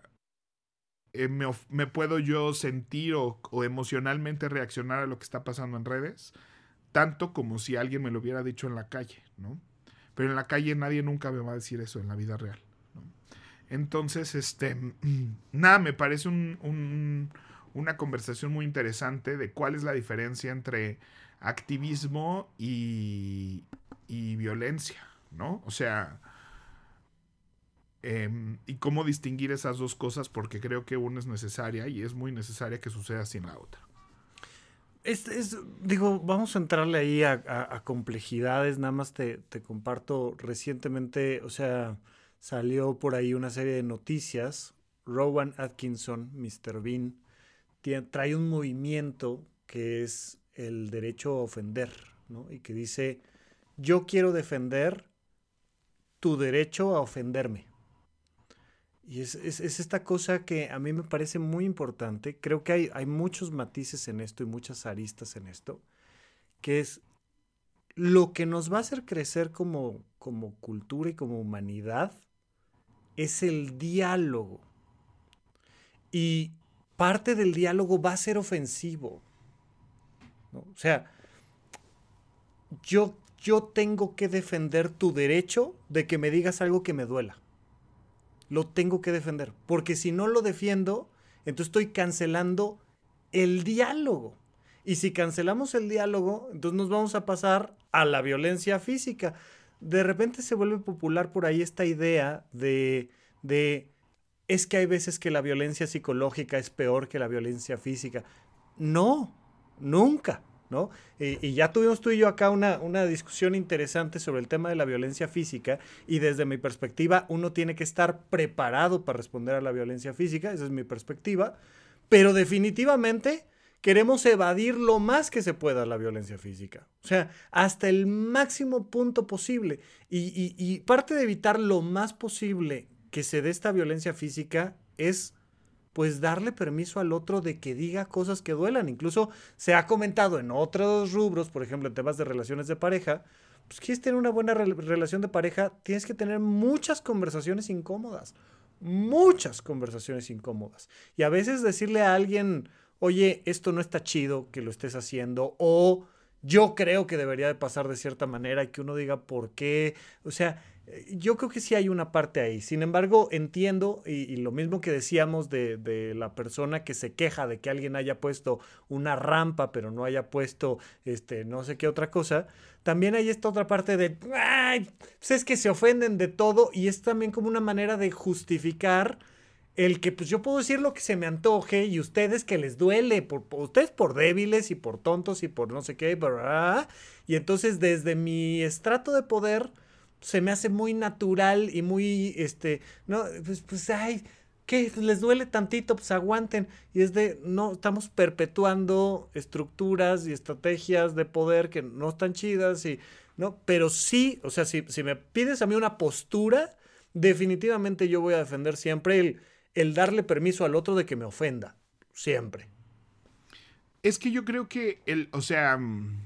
eh, me, puedo yo sentir o, emocionalmente reaccionar a lo que está pasando en redes, tanto como si alguien me lo hubiera dicho en la calle, ¿no? Pero en la calle nadie nunca me va a decir eso en la vida real. ¿no? Entonces, este, nada, me parece una conversación muy interesante de cuál es la diferencia entre activismo y, y violencia, ¿no? O sea, Em, y cómo distinguir esas dos cosas, porque creo que una es necesaria y es muy necesaria que suceda sin la otra. digo, vamos a entrarle ahí a, complejidades, nada más te, comparto recientemente, o sea, salió por ahí una serie de noticias, Rowan Atkinson, Mr. Bean, trae un movimiento que es el derecho a ofender, ¿no? Y que dice, yo quiero defender tu derecho a ofenderme. Y es, esta cosa que a mí me parece muy importante. Creo que hay, muchos matices en esto y muchas aristas en esto, que es lo que nos va a hacer crecer como, como cultura y como humanidad es el diálogo. Y parte del diálogo va a ser ofensivo. O sea, yo, yo tengo que defender tu derecho de que me digas algo que me duela lo tengo que defender, porque si no lo defiendo, entonces estoy cancelando el diálogo. Y si cancelamos el diálogo, entonces nos vamos a pasar a la violencia física. De repente se vuelve popular por ahí esta idea de, de es que hay veces que la violencia psicológica es peor que la violencia física. No, nunca. ¿no? Eh, y, ya tuvimos tú y yo acá una, discusión interesante sobre el tema de la violencia física y desde mi perspectiva uno tiene que estar preparado para responder a la violencia física, esa es mi perspectiva, pero definitivamente queremos evadir lo más que se pueda la violencia física. O sea, hasta el máximo punto posible. y, parte de evitar lo más posible que se dé esta violencia física es pues darle permiso al otro de que diga cosas que duelan. Incluso se ha comentado en otros rubros, por ejemplo, en temas de relaciones de pareja, pues quieres tener una buena relación de pareja, tienes que tener muchas conversaciones incómodas, muchas conversaciones incómodas. Y a veces decirle a alguien, oye, esto no está chido que lo estés haciendo, o yo creo que debería de pasar de cierta manera, que uno diga por qué, o sea, eh, yo creo que sí hay una parte ahí. Sin embargo, entiendo, y, lo mismo que decíamos de, la persona que se queja de que alguien haya puesto una rampa, pero no haya puesto este, no sé qué otra cosa, también hay esta otra parte de, ay, pues es que se ofenden de todo y es también como una manera de justificar el que pues yo puedo decir lo que se me antoje y ustedes que les duele, por, ustedes por débiles y por tontos y por no sé qué, y entonces desde mi estrato de poder se me hace muy natural y muy, este, no, pues, pues, ay, ¿qué? Pues, les duele tantito, pues aguanten. Y es de, no, estamos perpetuando estructuras y estrategias de poder que no están chidas y, ¿no? Pero sí, o sea, si, me pides a mí una postura, definitivamente yo voy a defender siempre el, el darle permiso al otro de que me ofenda, siempre. Es que yo creo que, el, o sea, mm,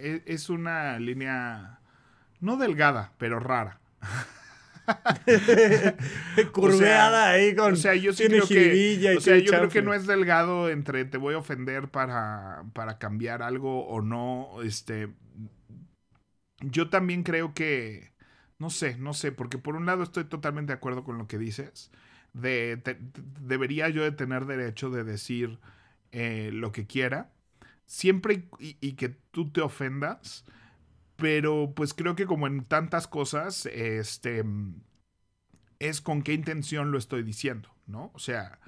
e, es una línea no delgada, pero rara. Curveada ahí con. O sea, yo sí creo que. O sea, yo creo que no es delgado entre te voy a ofender para, cambiar algo o no. Este. Yo también creo que. No sé, no sé, porque por un lado estoy totalmente de acuerdo con lo que dices. De, debería yo de tener derecho de decir eh, lo que quiera, siempre y, que tú te ofendas pero pues creo que como en tantas cosas, este, es con qué intención lo estoy diciendo, ¿no? O sea,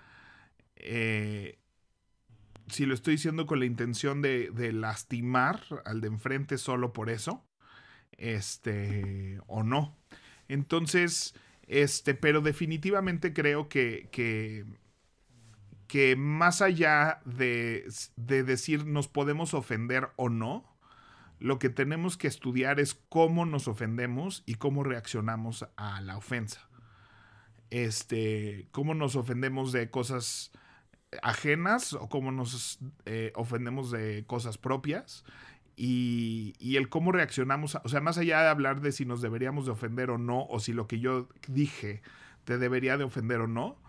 eh, si lo estoy diciendo con la intención de, lastimar al de enfrente solo por eso, este, o no. Entonces, este, pero definitivamente creo que, que, que más allá de, de decir nos podemos ofender o no, lo que tenemos que estudiar es cómo nos ofendemos y cómo reaccionamos a la ofensa. Este, cómo nos ofendemos de cosas ajenas o cómo nos eh, ofendemos de cosas propias y, el cómo reaccionamos, o sea, más allá de hablar de si nos deberíamos de ofender o no, o si lo que yo dije te debería de ofender o no,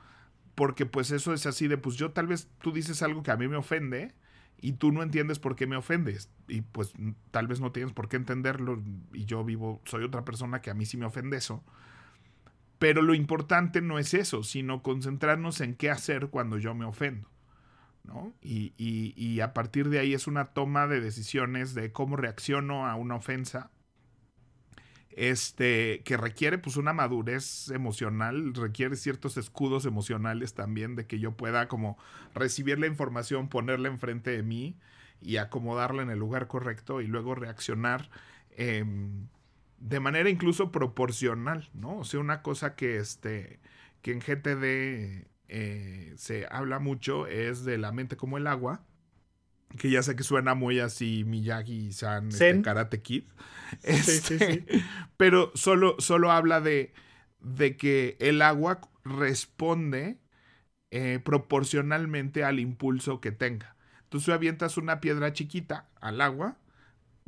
porque pues eso es así de, pues yo tal vez tú dices algo que a mí me ofende, y tú no entiendes por qué me ofendes y pues tal vez no tienes por qué entenderlo y yo vivo, soy otra persona que a mí sí me ofende eso. Pero lo importante no es eso, sino concentrarnos en qué hacer cuando yo me ofendo. Y, y a partir de ahí es una toma de decisiones de cómo reacciono a una ofensa este, que requiere pues una madurez emocional, requiere ciertos escudos emocionales también de que yo pueda como recibir la información, ponerla enfrente de mí y acomodarla en el lugar correcto y luego reaccionar em, de manera incluso proporcional, ¿no? O sea, una cosa que, este, que en GTD eh, se habla mucho es de la mente como el agua que ya sé que suena muy así Miyagi-san, este Karate Kid. sí, sí, este, Pero solo, solo habla de, de, que el agua responde eh, proporcionalmente al impulso que tenga. Entonces, si avientas una piedra chiquita al agua,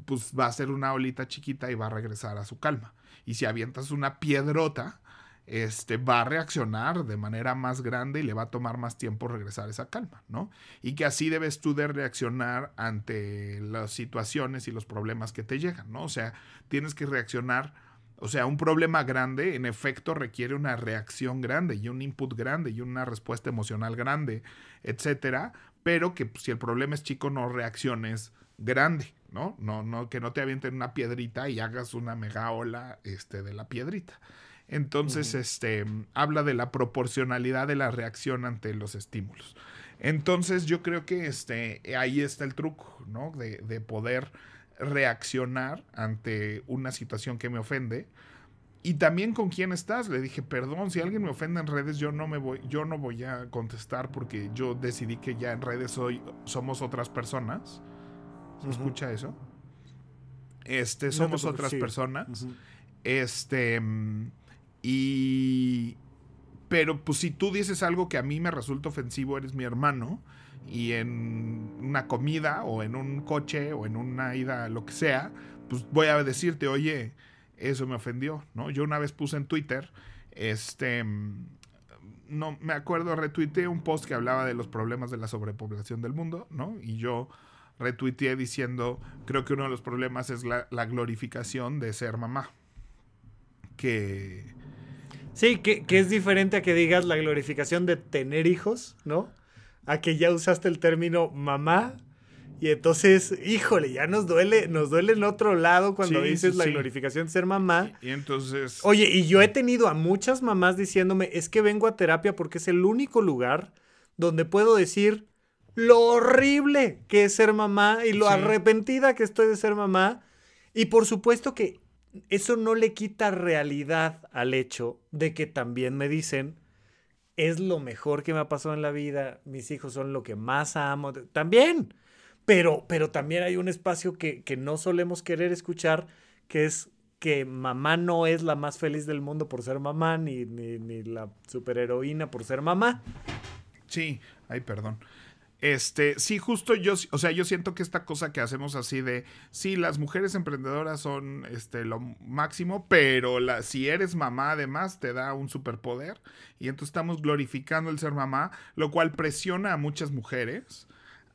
pues va a ser una olita chiquita y va a regresar a su calma. Y si avientas una piedrota, este, va a reaccionar de manera más grande y le va a tomar más tiempo regresar esa calma, ¿no? Y que así debes tú de reaccionar ante las situaciones y los problemas que te llegan, ¿no? O sea, tienes que reaccionar, o sea, un problema grande en efecto requiere una reacción grande y un input grande y una respuesta emocional grande, etcétera, pero que si el problema es chico no reacciones grande, ¿no? No, no que no te avienten una piedrita y hagas una mega ola este, de la piedrita. Entonces, este, habla de la proporcionalidad de la reacción ante los estímulos. Entonces, yo creo que este, ahí está el truco, ¿no? De, de poder reaccionar ante una situación que me ofende. Y también con quién estás. Le dije, perdón, si alguien me ofende en redes, yo no me voy, yo no voy a contestar porque yo decidí que ya en redes soy, somos otras personas. ¿Se escucha eso? Este, somos otras personas. Este. Mm, y... Pero pues si tú dices algo que a mí me resulta ofensivo, eres mi hermano, y en una comida o en un coche o en una ida, lo que sea, pues voy a decirte, oye, eso me ofendió, ¿no? Yo una vez puse en Twitter, este, no me acuerdo, retuiteé un post que hablaba de los problemas de la sobrepoblación del mundo, ¿no? Y yo retuiteé diciendo, creo que uno de los problemas es la, la glorificación de ser mamá, que Sí, que, es diferente a que digas la glorificación de tener hijos, ¿no? A que ya usaste el término mamá. Y entonces, híjole, ya nos duele, nos duele en otro lado cuando dices la glorificación de ser mamá. y entonces. Oye, y yo he tenido a muchas mamás diciéndome, es que vengo a terapia porque es el único lugar donde puedo decir lo horrible que es ser mamá y lo arrepentida que estoy de ser mamá. Y por supuesto que eso no le quita realidad al hecho de que también me dicen, es lo mejor que me ha pasado en la vida, mis hijos son lo que más amo, también, pero, pero también hay un espacio que, no solemos querer escuchar, que es que mamá no es la más feliz del mundo por ser mamá, ni, ni, ni la superheroína por ser mamá. Sí, ay, perdón. Este, sí, justo yo, o sea, yo siento que esta cosa que hacemos así de, sí, las mujeres emprendedoras son este, lo máximo, pero la, si eres mamá además te da un superpoder y entonces estamos glorificando el ser mamá, lo cual presiona a muchas mujeres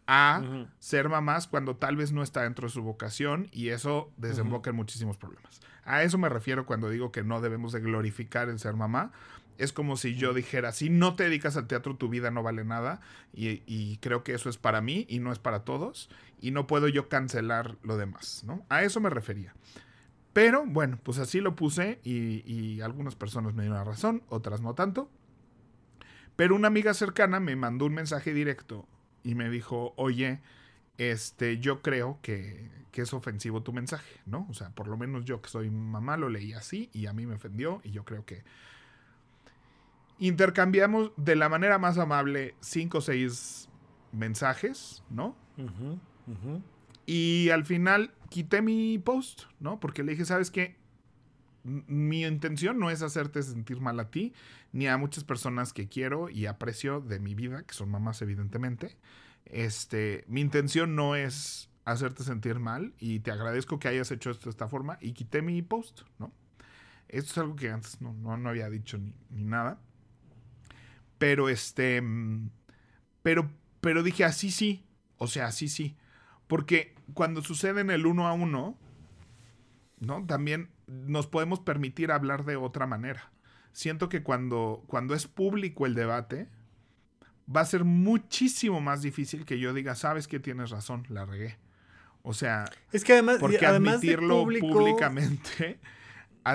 a ser mamás cuando tal vez no está dentro de su vocación y eso desemboca en muchísimos problemas. A eso me refiero cuando digo que no debemos de glorificar el ser mamá, es como si yo dijera, si no te dedicas al teatro, tu vida no vale nada. Y, creo que eso es para mí y no es para todos. Y no puedo yo cancelar lo demás, ¿no? A eso me refería. Pero bueno, pues así lo puse y, algunas personas me dieron la razón, otras no tanto. Pero una amiga cercana me mandó un mensaje directo y me dijo, oye, este, yo creo que, que, es ofensivo tu mensaje, ¿no? O sea, por lo menos yo que soy mamá lo leí así y a mí me ofendió y yo creo que intercambiamos de la manera más amable cinco o seis mensajes, ¿no? Y al final quité mi post, ¿no? Porque le dije, ¿sabes qué? Mi intención no es hacerte sentir mal a ti, ni a muchas personas que quiero y aprecio de mi vida, que son mamás evidentemente. Este, mi intención no es hacerte sentir mal y te agradezco que hayas hecho esto de esta forma y quité mi post, ¿no? Esto es algo que antes no, no, no había dicho ni nada. Pero este. Mm, pero, pero dije, así sí. O sea, así sí. Porque cuando sucede en el uno a uno, ¿no? También nos podemos permitir hablar de otra manera. Siento que cuando, cuando es público el debate, va a ser muchísimo más difícil que yo diga, sabes que tienes razón, la regué. O sea, es que además, porque admitirlo públicamente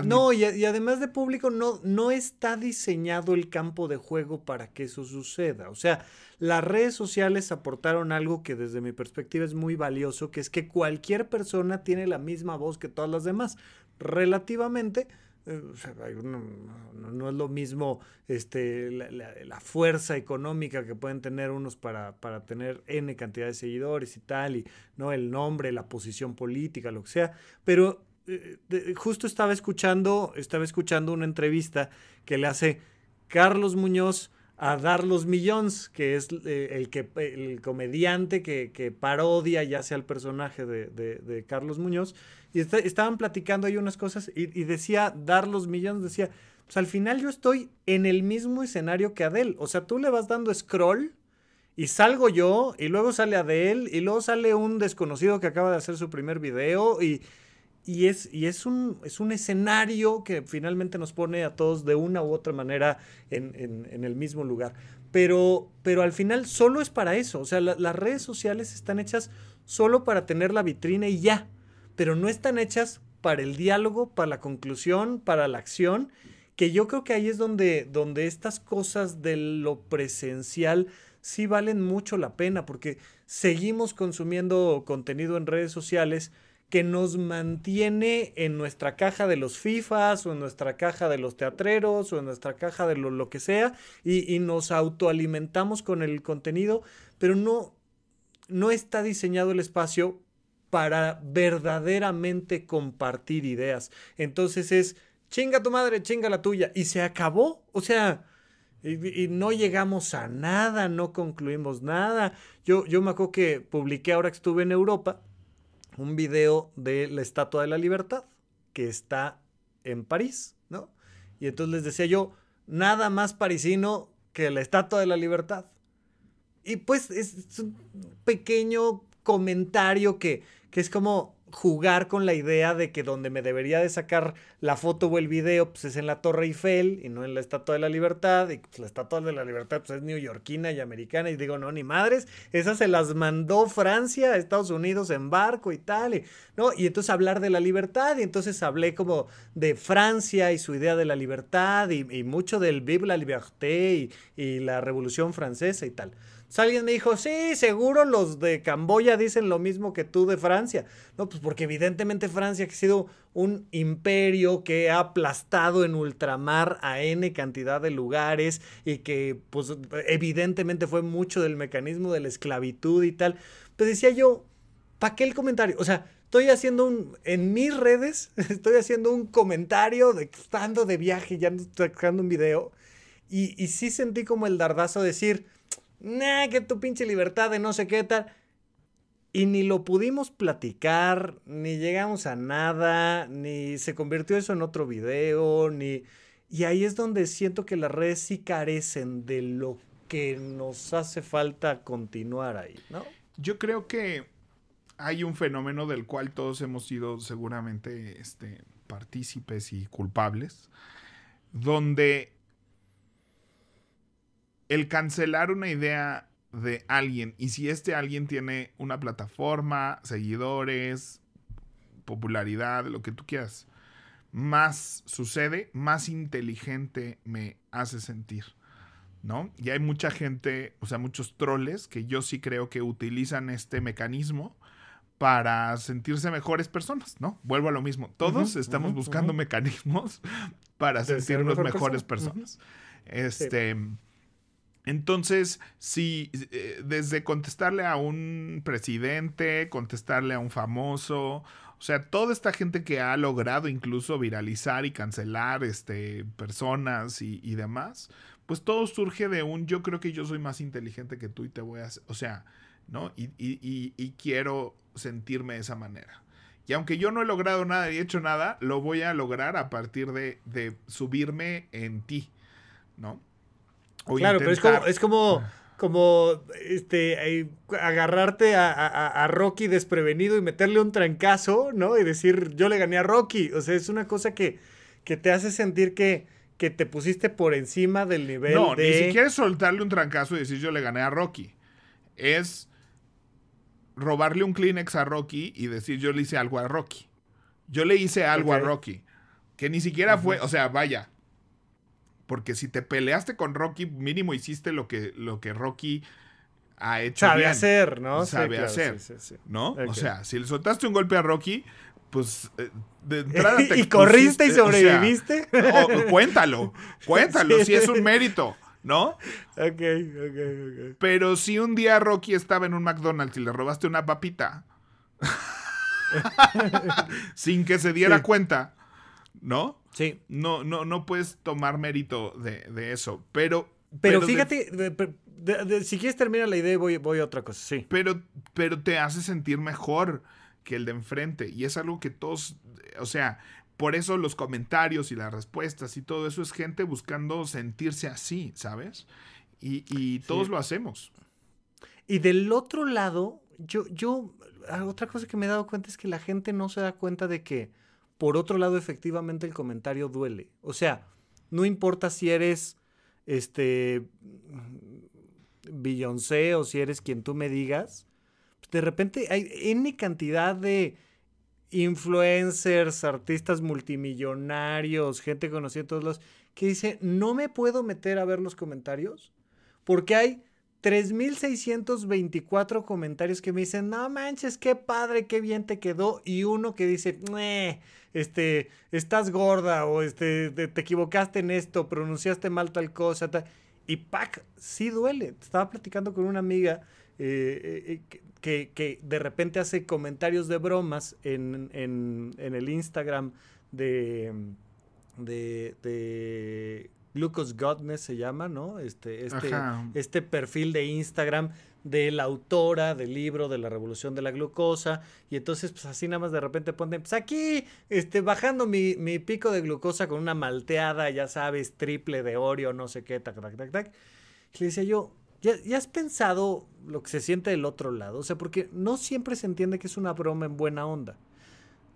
no, y, además de público, no, no está diseñado el campo de juego para que eso suceda. O sea, las redes sociales aportaron algo que desde mi perspectiva es muy valioso, que es que cualquier persona tiene la misma voz que todas las demás. Relativamente, no, eh, no, no, es lo mismo este, la, fuerza económica que pueden tener unos para, para, tener N cantidad de seguidores y tal, y ¿no? el nombre, la posición política, lo que sea, pero eh, justo estaba escuchando, estaba escuchando una entrevista que le hace Carlos Muñoz a Darlos Millones que es eh, el, que, el comediante que, que, parodia ya sea el personaje de, de, Carlos Muñoz. Y estaban platicando ahí unas cosas y, y decía los Millones decía, pues al final yo estoy en el mismo escenario que Adel, O sea, tú le vas dando scroll y salgo yo, y luego sale Adele, y luego sale un desconocido que acaba de hacer su primer video, y, y es, es, un, escenario que finalmente nos pone a todos de una u otra manera en, el mismo lugar. Pero, pero al final solo es para eso. O sea, las redes sociales están hechas solo para tener la vitrina y ya. Pero no están hechas para el diálogo, para la conclusión, para la acción. Que yo creo que ahí es donde, donde estas cosas de lo presencial sí valen mucho la pena. Porque seguimos consumiendo contenido en redes sociales que nos mantiene en nuestra caja de los FIFAs o en nuestra caja de los teatreros o en nuestra caja de lo, que sea y, nos autoalimentamos con el contenido, pero no, no está diseñado el espacio para verdaderamente compartir ideas. Entonces es chinga tu madre, chinga la tuya y se acabó. O sea, y, no llegamos a nada, no concluimos nada. Yo, yo me acuerdo que publiqué ahora que estuve en Europa un video de la Estatua de la Libertad que está en París, ¿no? Y entonces les decía yo, nada más parisino que la Estatua de la Libertad. Y pues es, un pequeño comentario que, que es como, jugar con la idea de que donde me debería de sacar la foto o el video pues es en la Torre Eiffel y no en la Estatua de la Libertad y pues la Estatua de la Libertad pues es neoyorquina y americana y digo, no, ni madres, esas se las mandó Francia Estados Unidos en barco y tal, y, ¿no? Y entonces hablar de la libertad y entonces hablé como de Francia y su idea de la libertad y, mucho del Vive la Liberté y la Revolución Francesa y tal sea, alguien me dijo, sí, seguro los de Camboya dicen lo mismo que tú de Francia. No, pues porque evidentemente Francia ha sido un imperio que ha aplastado en ultramar a N cantidad de lugares y que pues evidentemente fue mucho del mecanismo de la esclavitud y tal. Pues decía yo, ¿para qué el comentario? O sea, estoy haciendo un, en mis redes, estoy haciendo un comentario de estando de viaje, ya estoy sacando un video. Y, y sí sentí como el dardazo decir, nah, que tu pinche libertad de no sé qué tal. Y ni lo pudimos platicar, ni llegamos a nada, ni se convirtió eso en otro video, ni... Y ahí es donde siento que las redes sí carecen de lo que nos hace falta continuar ahí, ¿no? Yo creo que hay un fenómeno del cual todos hemos sido seguramente este, partícipes y culpables, donde el cancelar una idea de alguien y si este alguien tiene una plataforma, seguidores, popularidad, lo que tú quieras, más sucede, más inteligente me hace sentir. ¿No? Y hay mucha gente, o sea, muchos troles que yo sí creo que utilizan este mecanismo para sentirse mejores personas, ¿no? Vuelvo a lo mismo. Todos estamos buscando mecanismos para sentirnos mejores personas. Este. Entonces, si eh, desde contestarle a un presidente, contestarle a un famoso, o sea, toda esta gente que ha logrado incluso viralizar y cancelar este, personas y, demás, pues todo surge de un yo creo que yo soy más inteligente que tú y te voy a... O sea, ¿no? Y, quiero sentirme de esa manera. Y aunque yo no he logrado nada y he hecho nada, lo voy a lograr a partir de, de subirme en ti, ¿no? claro, pero es como, es como este eh, agarrarte a, Rocky desprevenido y meterle un trancazo, ¿no? Y decir, yo le gané a Rocky. O sea, es una cosa que, que te hace sentir que, te pusiste por encima del nivel. No, ni siquiera es soltarle un trancazo y decir, yo le gané a Rocky. Es robarle un Kleenex a Rocky y decir, yo le hice algo a Rocky. Yo le hice algo a Rocky. Que ni siquiera fue, o sea, vaya, porque si te peleaste con Rocky, mínimo hiciste lo que, lo que Rocky ha hecho. Sabe hacer, ¿no? Sabe hacer. ¿No? O sea, si le soltaste un golpe a Rocky, pues eh, de y corriste y sobreviviste. cuéntalo, cuéntalo, si es un mérito, ¿no? Ok, ok, ok. Pero si un día Rocky estaba en un McDonald's y le robaste una papita sin que se diera cuenta, ¿no? Sí. No, no, no puedes tomar mérito de, eso, pero... Pero, fíjate, si quieres terminar la idea, voy, voy a otra cosa, sí. Pero, pero te hace sentir mejor que el de enfrente y es algo que todos, o sea, por eso los comentarios y las respuestas y todo eso es gente buscando sentirse así, ¿sabes? Y, todos lo hacemos. Y del otro lado, yo, yo, ah, otra cosa que me he dado cuenta es que la gente no se da cuenta de que por otro lado, efectivamente el comentario duele. O sea, no importa si eres este Beyoncé o si eres quien tú me digas, de repente hay N cantidad de influencers, artistas multimillonarios, gente conocida en todos los... que dice, no me puedo meter a ver los comentarios porque hay 3.624 comentarios que me dicen, no manches, qué padre, qué bien te quedó. Y uno que dice, este, estás gorda o este, te, equivocaste en esto, pronunciaste mal tal cosa. Y pac, sí duele. Estaba platicando con una amiga eh, eh, que, de repente hace comentarios de bromas en, en el Instagram de, de Glucose Godness se llama, ¿no? Este, este, este perfil de Instagram de la autora del libro de la revolución de la glucosa. Y entonces, pues así nada más de repente ponen, pues aquí, este, bajando mi, pico de glucosa con una malteada, ya sabes, triple de Oreo, no sé qué, tac, tac, tac, tac. Y le decía yo, ¿Ya, ¿Ya, has pensado lo que se siente del otro lado? O sea, porque no siempre se entiende que es una broma en buena onda.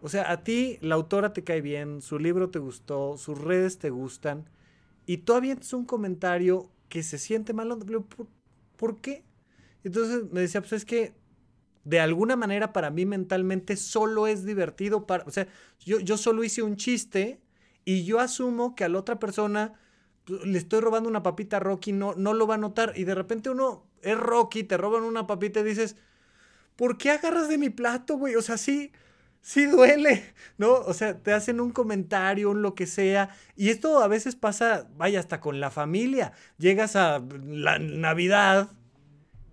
O sea, a ti la autora te cae bien, su libro te gustó, sus redes te gustan, y todavía es un comentario que se siente mal, ¿por, qué? Entonces me decía, pues es que de alguna manera para mí mentalmente solo es divertido para, o sea, yo, solo hice un chiste y yo asumo que a la otra persona pues, le estoy robando una papita a Rocky, no, no lo va a notar y de repente uno es Rocky, te roban una papita y dices, ¿por qué agarras de mi plato, güey? O sea, sí, sí duele, ¿no? O sea, te hacen un comentario, un lo que sea. Y esto a veces pasa, vaya, hasta con la familia. Llegas a la Navidad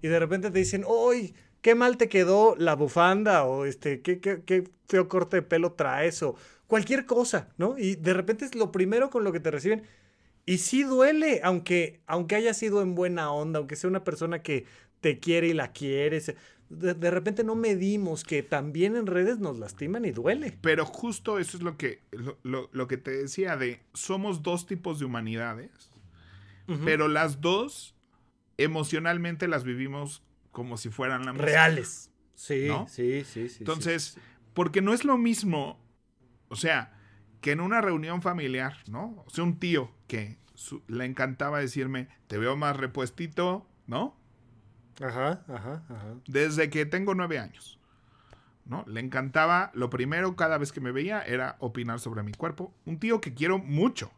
y de repente te dicen, ¡Uy! Qué mal te quedó la bufanda, o este, qué, qué, qué feo corte de pelo traes, o cualquier cosa, ¿no? Y de repente es lo primero con lo que te reciben. Y sí duele, aunque, aunque haya sido en buena onda, aunque sea una persona que te quiere y la quieres de, repente no medimos que también en redes nos lastiman y duele. Pero justo eso es lo que, lo, que te decía de somos dos tipos de humanidades, pero las dos emocionalmente las vivimos como si fueran las Reales. Sí, sí, sí, Entonces, porque no es lo mismo, o sea, que en una reunión familiar, ¿no? O sea, un tío que le encantaba decirme, te veo más repuestito, ¿no? Ajá, ajá, ajá. Desde que tengo nueve años. ¿no? Le encantaba, lo primero cada vez que me veía era opinar sobre mi cuerpo. Un tío que quiero mucho.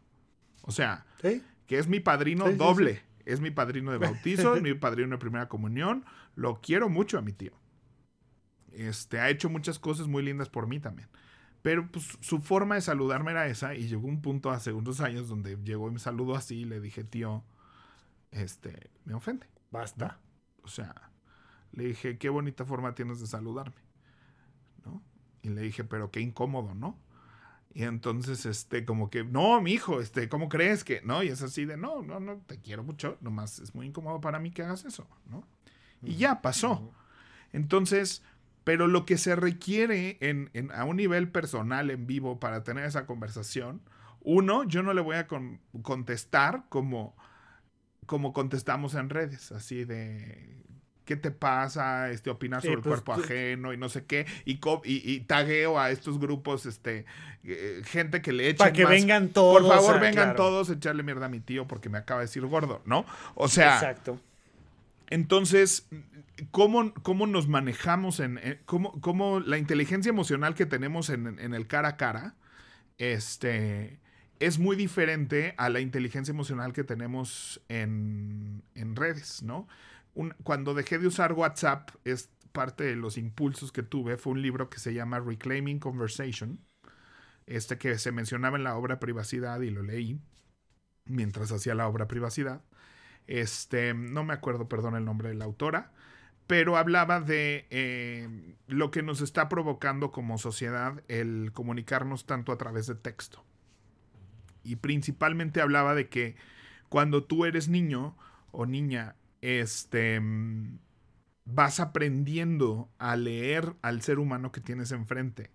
O sea, que es mi padrino doble. es mi padrino de bautizo, mi padrino de primera comunión. Lo quiero mucho a mi tío. Este, ha hecho muchas cosas muy lindas por mí también. Pero pues, su forma de saludarme era esa y llegó un punto hace unos años donde llegó y me saludó así le dije, tío, este, me ofende. Basta. O sea, le dije, qué bonita forma tienes de saludarme, ¿no? Y le dije, pero qué incómodo, ¿no? Y entonces, este, como que, no, mi hijo, este, ¿cómo crees que? No, y es así de, no, no, no, te quiero mucho, nomás es muy incómodo para mí que hagas eso, ¿no? Y ya pasó. Entonces, pero lo que se requiere a un nivel personal en vivo para tener esa conversación, uno, yo no le voy a contestar como, como contestamos en redes, así de ¿qué te pasa? Este, opinar sobre el pues, cuerpo ajeno y no sé qué. Y, y, tagueo a estos grupos, este, eh, gente que le echa Para que vengan todos. Por favor, ah, vengan todos a echarle mierda a mi tío porque me acaba de decir gordo, ¿no? O sea. Exacto. Entonces, ¿cómo, cómo nos manejamos en, en eh, cómo, cómo, la inteligencia emocional que tenemos en, en el cara a cara, este es muy diferente a la inteligencia emocional que tenemos en, redes, ¿no? cuando dejé de usar WhatsApp, es parte de los impulsos que tuve, fue un libro que se llama Reclaiming Conversation, este que se mencionaba en la obra Privacidad y lo leí mientras hacía la obra Privacidad. Este, no me acuerdo, perdón, el nombre de la autora, pero hablaba de eh, lo que nos está provocando como sociedad el comunicarnos tanto a través de texto y principalmente hablaba de que cuando tú eres niño o niña, este, vas aprendiendo a leer al ser humano que tienes enfrente,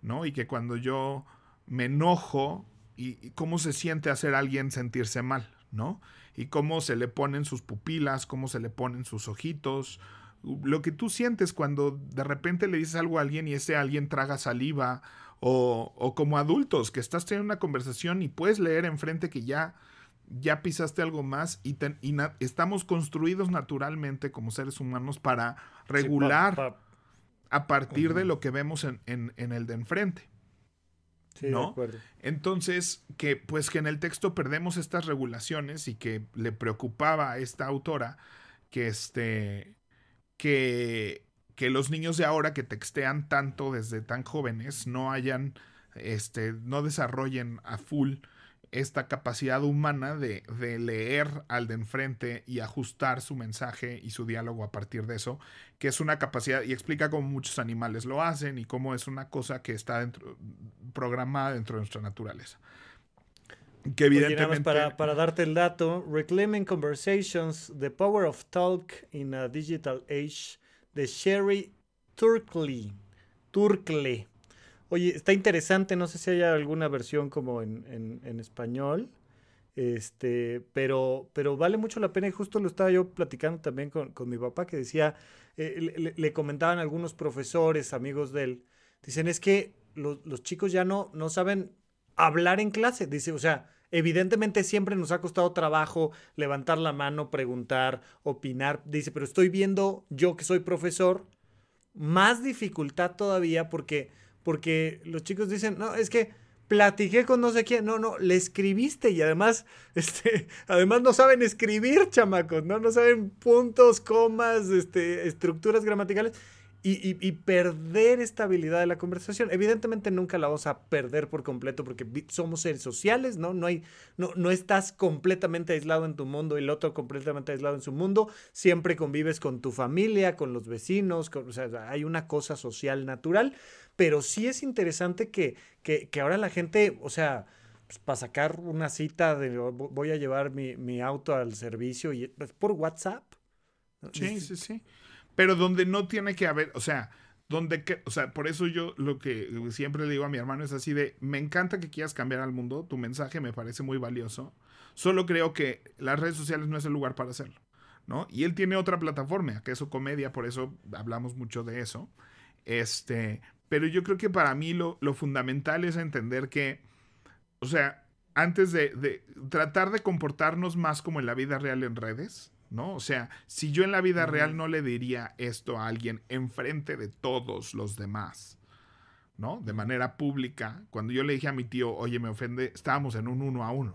¿no? Y que cuando yo me enojo, y, cómo se siente hacer a alguien sentirse mal, ¿no? Y cómo se le ponen sus pupilas, cómo se le ponen sus ojitos, lo que tú sientes cuando de repente le dices algo a alguien y ese alguien traga saliva o, como adultos, que estás teniendo una conversación y puedes leer enfrente que ya, ya pisaste algo más y, estamos construidos naturalmente como seres humanos para regular a partir de lo que vemos en, el de enfrente. Sí, de acuerdo. Entonces, que pues que en el texto perdemos estas regulaciones y que le preocupaba a esta autora que este que que los niños de ahora que textean tanto desde tan jóvenes no hayan, este, no desarrollen a full esta capacidad humana de, leer al de enfrente y ajustar su mensaje y su diálogo a partir de eso, que es una capacidad, y explica cómo muchos animales lo hacen y cómo es una cosa que está dentro, programada dentro de nuestra naturaleza. Que evidentemente... para, darte el dato, Reclaiming Conversations, The Power of Talk in a Digital Age, de Sherry Turkley. Turkle. Oye, está interesante, no sé si hay alguna versión como en, español. Este, pero, pero vale mucho la pena y justo lo estaba yo platicando también con, mi papá que decía, eh, le, comentaban algunos profesores, amigos de él, dicen es que los, los chicos ya no, no saben hablar en clase, dice, o sea, Evidentemente siempre nos ha costado trabajo levantar la mano, preguntar, opinar. Dice, pero estoy viendo yo que soy profesor, más dificultad todavía porque, porque los chicos dicen, no, es que platiqué con no sé quién, no, no, le escribiste y además, este, además no saben escribir, chamacos, ¿no? No saben puntos, comas, este, estructuras gramaticales y, perder esta habilidad de la conversación. Evidentemente nunca la vas a perder por completo porque somos seres sociales, ¿no? No, hay, no, no estás completamente aislado en tu mundo y el otro completamente aislado en su mundo. Siempre convives con tu familia, con los vecinos, o sea, hay una cosa social natural, pero sí es interesante que, que, ahora la gente, o sea... Pues, para sacar una cita de oh, voy a llevar mi, auto al servicio y pues, por WhatsApp. Sí, sí, sí pero donde no tiene que haber, o sea, donde que, o sea, por eso yo lo que siempre le digo a mi hermano es así de, me encanta que quieras cambiar al mundo, tu mensaje me parece muy valioso, solo creo que las redes sociales no es el lugar para hacerlo, ¿no? Y él tiene otra plataforma, que es su comedia, por eso hablamos mucho de eso, este, pero yo creo que para mí lo, fundamental es entender que, o sea, antes de tratar de comportarnos más como en la vida real en redes, ¿no? O sea, si yo en la vida real no le diría esto a alguien enfrente de todos los demás, ¿no? De manera pública, cuando yo le dije a mi tío, oye, me ofende, estábamos en un uno a uno.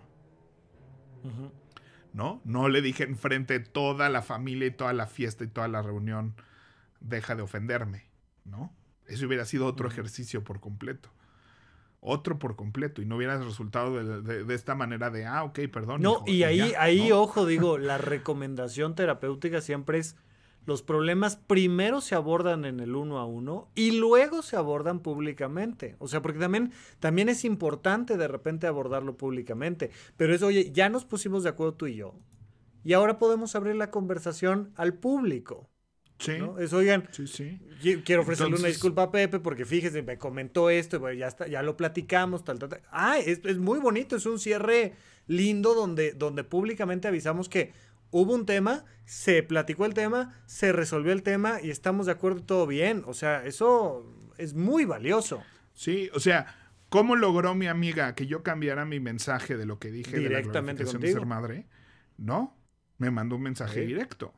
¿No? No le dije enfrente toda la familia y toda la fiesta y toda la reunión, deja de ofenderme, ¿no? Eso hubiera sido otro ejercicio por completo otro por completo y no hubieras resultado de, esta manera de, ah, ok, perdón. No, y ahí, ahí ojo, digo, la recomendación terapéutica siempre es, los problemas primero se abordan en el uno a uno y luego se abordan públicamente. O sea, porque también, también es importante de repente abordarlo públicamente. Pero eso, oye, ya nos pusimos de acuerdo tú y yo. Y ahora podemos abrir la conversación al público. Sí. oigan, quiero ofrecerle una disculpa a Pepe porque fíjese, me comentó esto, ya, ya lo platicamos, tal, tal, Ah, es, es, muy bonito, es un cierre lindo donde, donde públicamente avisamos que hubo un tema, se platicó el tema, se resolvió el tema y estamos de acuerdo todo bien. O sea, eso es muy valioso. Sí, o sea, ¿cómo logró mi amiga que yo cambiara mi mensaje de lo que dije Directamente de madre? No, me mandó un mensaje directo.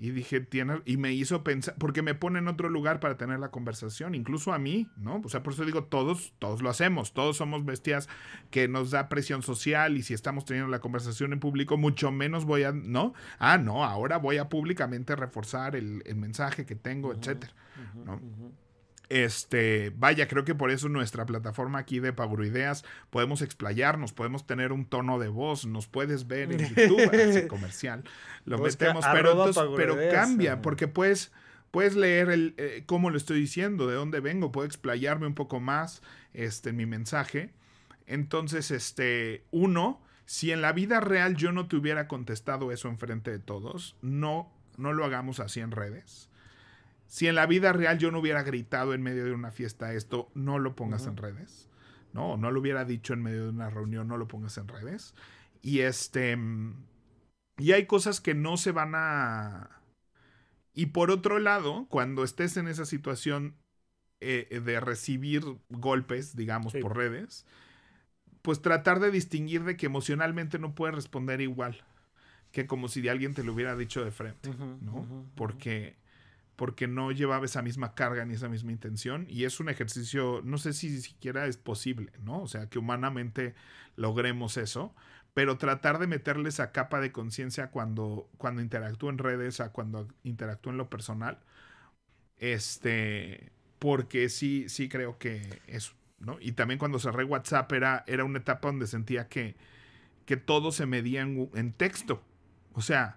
Y dije, tiene, y me hizo pensar, porque me pone en otro lugar para tener la conversación, incluso a mí, ¿no? O sea, por eso digo, todos, todos lo hacemos, todos somos bestias que nos da presión social y si estamos teniendo la conversación en público, mucho menos voy a, ¿no? Ah, no, ahora voy a públicamente reforzar el, mensaje que tengo, etcétera, ¿no? Este, vaya, creo que por eso nuestra plataforma aquí de Ideas podemos explayarnos, podemos tener un tono de voz, nos puedes ver en YouTube, comercial, lo metemos, pero, pero cambia, porque puedes, puedes leer el, eh, cómo lo estoy diciendo, de dónde vengo, puedo explayarme un poco más este, en mi mensaje. Entonces, este, uno, si en la vida real yo no te hubiera contestado eso enfrente de todos, no, no lo hagamos así en redes si en la vida real yo no hubiera gritado en medio de una fiesta esto, no lo pongas en redes, ¿no? No lo hubiera dicho en medio de una reunión, no lo pongas en redes. Y este... Mm, y hay cosas que no se van a... Y por otro lado, cuando estés en esa situación eh, eh, de recibir golpes, digamos, por redes, pues tratar de distinguir de que emocionalmente no puedes responder igual que como si de alguien te lo hubiera dicho de frente, ¿no? Porque porque no llevaba esa misma carga ni esa misma intención y es un ejercicio, no sé si siquiera es posible, ¿no? O sea, que humanamente logremos eso, pero tratar de meterle esa capa de conciencia cuando, cuando interactúo en redes, a cuando interactúo en lo personal, este, porque sí, sí creo que es ¿no? Y también cuando cerré WhatsApp era, era una etapa donde sentía que, que todo se medía en texto, o sea,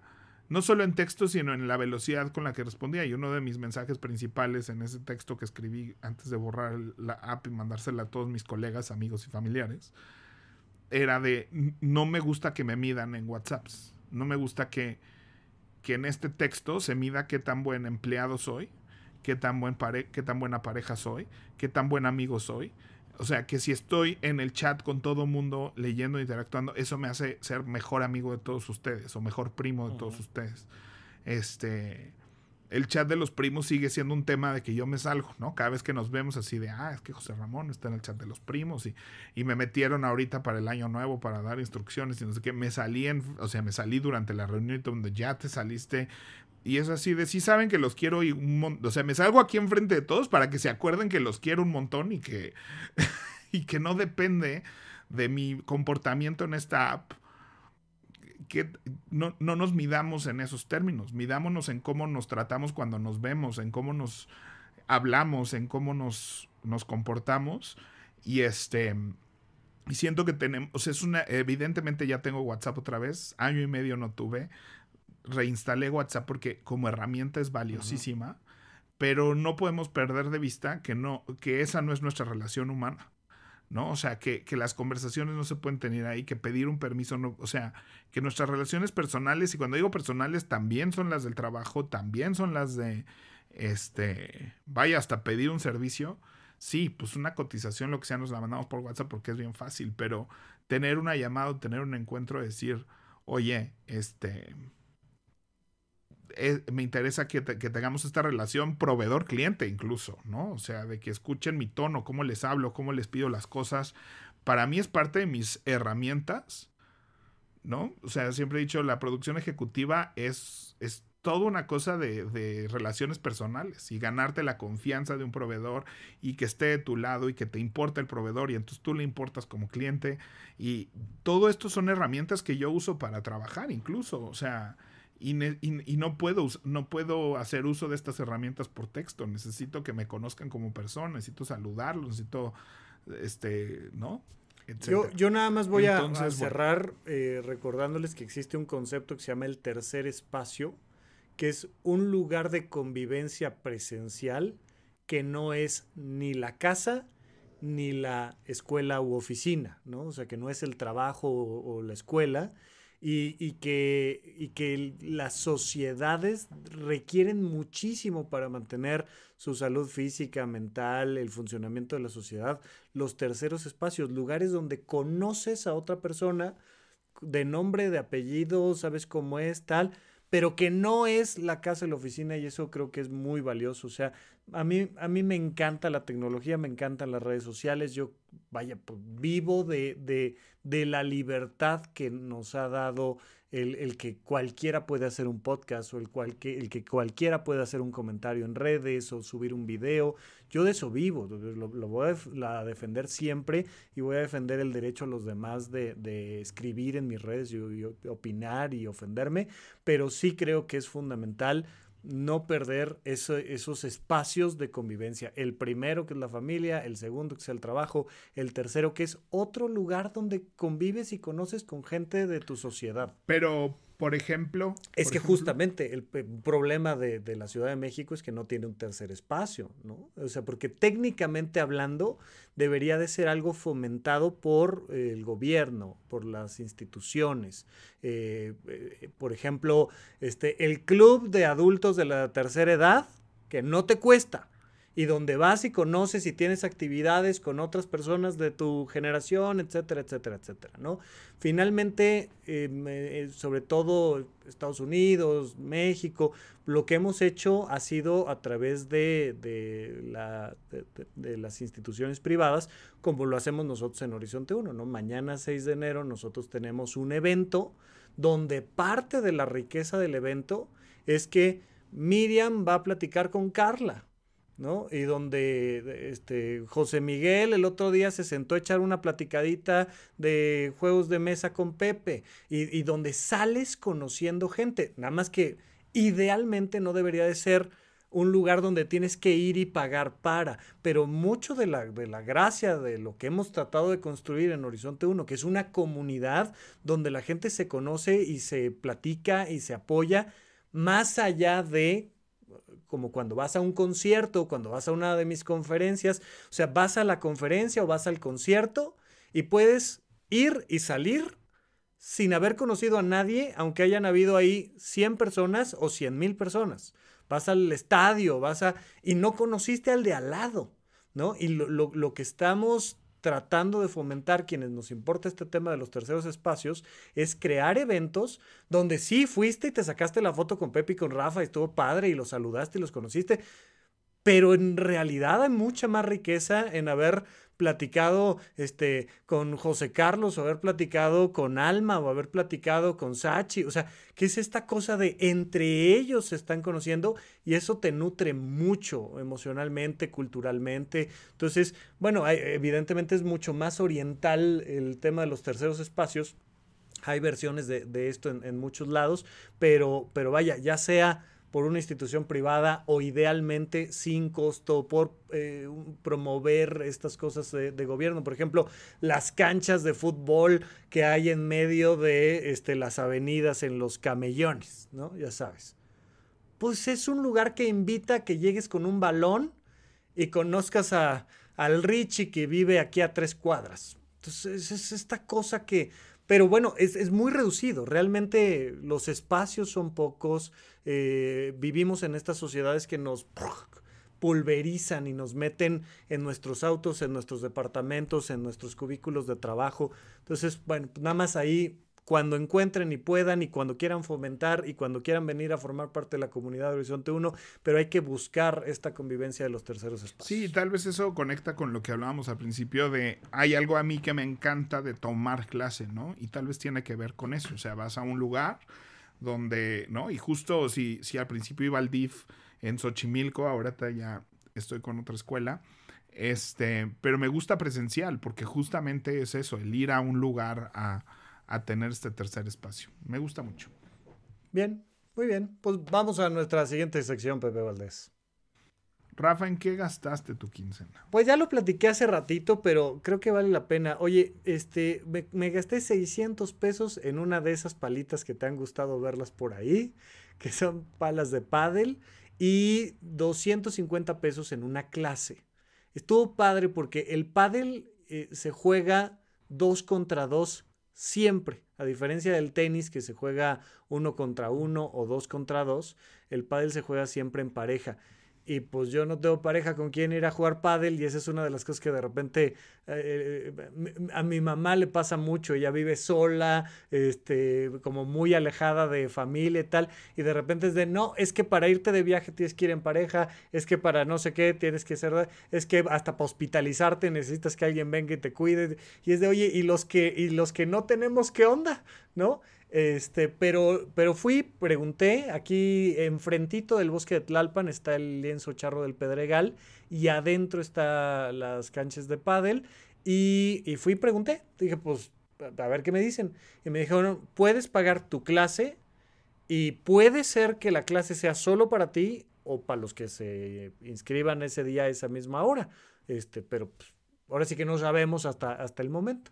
no solo en texto, sino en la velocidad con la que respondía. Y uno de mis mensajes principales en ese texto que escribí antes de borrar la app y mandársela a todos mis colegas, amigos y familiares, era de, no me gusta que me midan en WhatsApps. No me gusta que, que en este texto se mida qué tan buen empleado soy, qué tan, buen qué tan buena pareja soy, qué tan buen amigo soy, o sea, que si estoy en el chat con todo mundo leyendo, e interactuando, eso me hace ser mejor amigo de todos ustedes o mejor primo de todos ustedes. Este, el chat de los primos sigue siendo un tema de que yo me salgo, ¿no? Cada vez que nos vemos así de, ah, es que José Ramón está en el chat de los primos y, y me metieron ahorita para el año nuevo para dar instrucciones y no sé qué. Me salí, en, o sea, me salí durante la reunión donde ya te saliste y es así de, sí saben que los quiero y un montón. O sea, me salgo aquí enfrente de todos para que se acuerden que los quiero un montón y que, y que no depende de mi comportamiento en esta app. Que no, nos midamos en esos términos. Midámonos en cómo nos tratamos cuando nos vemos, en cómo nos hablamos, en cómo nos, nos comportamos. Y este. Y siento que tenemos. O sea, es una. Evidentemente ya tengo WhatsApp otra vez. Año y medio no tuve reinstalé WhatsApp porque como herramienta es valiosísima, pero no podemos perder de vista que, no, que esa no es nuestra relación humana. ¿no? O sea, que, las conversaciones no se pueden tener ahí, que pedir un permiso, no, o sea, que nuestras relaciones personales, y cuando digo personales, también son las del trabajo, también son las de, este, vaya, hasta pedir un servicio. Sí, pues una cotización, lo que sea, nos la mandamos por WhatsApp porque es bien fácil, pero tener una llamada, tener un encuentro, decir, oye, este, me interesa que, tengamos esta relación proveedor-cliente incluso, ¿no? O sea, de que escuchen mi tono, cómo les hablo, cómo les pido las cosas. Para mí es parte de mis herramientas, ¿no? O sea, siempre he dicho, la producción ejecutiva es, es toda una cosa de, de relaciones personales y ganarte la confianza de un proveedor y que esté de tu lado y que te importa el proveedor y entonces tú le importas como cliente. Y todo esto son herramientas que yo uso para trabajar incluso, o sea y, no, puedo, no puedo hacer uso de estas herramientas por texto. Necesito que me conozcan como persona, necesito saludarlos, necesito, este, ¿no? Yo, yo, nada más voy a, cerrar eh, recordándoles que existe un concepto que se llama el tercer espacio, que es un lugar de convivencia presencial que no es ni la casa ni la escuela u oficina, ¿no? O sea, que no es el trabajo o la escuela, y, que, que las sociedades requieren muchísimo para mantener su salud física, mental, el funcionamiento de la sociedad, los terceros espacios, lugares donde conoces a otra persona de nombre, de apellido, sabes cómo es, tal, pero que no es la casa, la oficina y eso creo que es muy valioso. O sea, a mí, a mí me encanta la tecnología, me encantan las redes sociales. Yo, vaya, pues, vivo de, la libertad que nos ha dado el, que cualquiera puede hacer un podcast o el, que el que cualquiera puede hacer un comentario en redes o subir un video. Yo de eso vivo, lo, voy a defender siempre y voy a defender el derecho a los demás de, escribir en mis redes y opinar y ofenderme, pero sí creo que es fundamental no perder esos espacios de convivencia. El primero que es la familia, el segundo que es el trabajo, el tercero que es otro lugar donde convives y conoces con gente de tu sociedad. Pero por ejemplo. Es que justamente el, problema de, la Ciudad de México es que no tiene un tercer espacio, ¿no? O sea, porque técnicamente hablando debería de ser algo fomentado por el gobierno, por las instituciones. Eh, eh, por ejemplo, este, el club de adultos de la tercera edad, que no te cuesta, y donde vas y conoces y tienes actividades con otras personas de tu generación, etcétera, etcétera, etcétera, ¿no? Finalmente, em, eh, eh, sobre todo Estados Unidos, México, lo que hemos hecho ha sido a través de, de, las instituciones privadas, como lo hacemos nosotros en Horizonte 1, ¿no? Mañana 6 de enero nosotros tenemos un evento donde parte de la riqueza del evento es que Miriam va a platicar con Carla, ¿no? Y donde este, José Miguel el otro día se sentó a echar una platicadita de juegos de mesa con Pepe y, donde sales conociendo gente, nada más que idealmente no debería de ser un lugar donde tienes que ir y pagar para, pero mucho de la, de la gracia de lo que hemos tratado de construir en Horizonte 1, que es una comunidad donde la gente se conoce y se platica y se apoya, más allá de como cuando vas a un concierto, cuando vas a una de mis conferencias, o sea, vas a la conferencia o vas al concierto y puedes ir y salir sin haber conocido a nadie, aunque hayan habido ahí 100 personas o 100 mil personas. Vas al estadio, vas a... y no conociste al de al lado, ¿no? Y lo, lo que estamos tratando de fomentar quienes nos importa este tema de los terceros espacios es crear eventos donde sí fuiste y te sacaste la foto con Pepe y con Rafa y estuvo padre y los saludaste y los conociste, pero en realidad hay mucha más riqueza en haber platicado este, con José Carlos, o haber platicado con Alma, o haber platicado con Sachi. O sea, ¿qué es esta cosa de entre ellos se están conociendo? Y eso te nutre mucho emocionalmente, culturalmente. Entonces, bueno, evidentemente es mucho más oriental el tema de los terceros espacios. Hay versiones de, esto en, muchos lados, pero, pero vaya, ya sea por una institución privada o idealmente sin costo por eh, promover estas cosas de, gobierno. Por ejemplo, las canchas de fútbol que hay en medio de este, las avenidas en los camellones, ¿no? Ya sabes. Pues es un lugar que invita a que llegues con un balón y conozcas a, al Richie que vive aquí a tres cuadras. Entonces es esta cosa que pero bueno, es, muy reducido. Realmente los espacios son pocos. Eh, vivimos en estas sociedades que nos pulverizan y nos meten en nuestros autos, en nuestros departamentos, en nuestros cubículos de trabajo. Entonces, bueno, nada más ahí cuando encuentren y puedan y cuando quieran fomentar y cuando quieran venir a formar parte de la comunidad de Horizonte 1, pero hay que buscar esta convivencia de los terceros espacios. Sí, tal vez eso conecta con lo que hablábamos al principio de hay algo a mí que me encanta de tomar clase, ¿no? Y tal vez tiene que ver con eso, o sea, vas a un lugar donde, ¿no? Y justo si, si al principio iba al DIF en Xochimilco, ahora ya estoy con otra escuela, este, pero me gusta presencial porque justamente es eso, el ir a un lugar a a tener este tercer espacio. Me gusta mucho. Bien, muy bien. Pues vamos a nuestra siguiente sección, Pepe Valdés. Rafa, ¿en qué gastaste tu quincena? Pues ya lo platiqué hace ratito, pero creo que vale la pena. Oye, este, me, gasté 600 pesos en una de esas palitas que te han gustado verlas por ahí, que son palas de pádel, y 250 pesos en una clase. Estuvo padre porque el pádel eh, se juega dos contra dos siempre. A diferencia del tenis que se juega uno contra uno o dos contra dos, el pádel se juega siempre en pareja y pues yo no tengo pareja con quien ir a jugar pádel y esa es una de las cosas que de repente eh, eh, a mi mamá le pasa mucho, ella vive sola, este, como muy alejada de familia y tal, y de repente es de, no, es que para irte de viaje tienes que ir en pareja, es que para no sé qué tienes que ser, es que hasta para hospitalizarte necesitas que alguien venga y te cuide, y es de, oye, ¿y los que, y los que no tenemos qué onda? ¿No? Este, pero, pero fui, pregunté, aquí enfrentito del bosque de Tlalpan está el lienzo charro del Pedregal y adentro están las canchas de pádel y, y fui, pregunté, dije, pues, a ver qué me dicen. Y me dijeron, puedes pagar tu clase y puede ser que la clase sea solo para ti o para los que se inscriban ese día a esa misma hora. Este, pero pues, ahora sí que no sabemos hasta, hasta el momento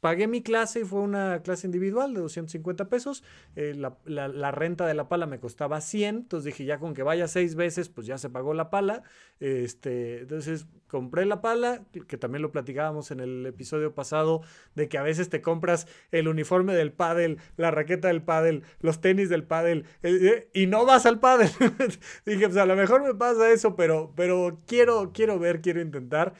pagué mi clase y fue una clase individual de 250 pesos. Eh, la, la, la, renta de la pala me costaba 100. Entonces dije, ya con que vaya seis veces, pues ya se pagó la pala. Este, entonces compré la pala, que también lo platicábamos en el episodio pasado, de que a veces te compras el uniforme del pádel, la raqueta del pádel, los tenis del pádel, eh, eh, y no vas al pádel. dije, pues a lo mejor me pasa eso, pero, pero quiero, quiero ver, quiero intentar.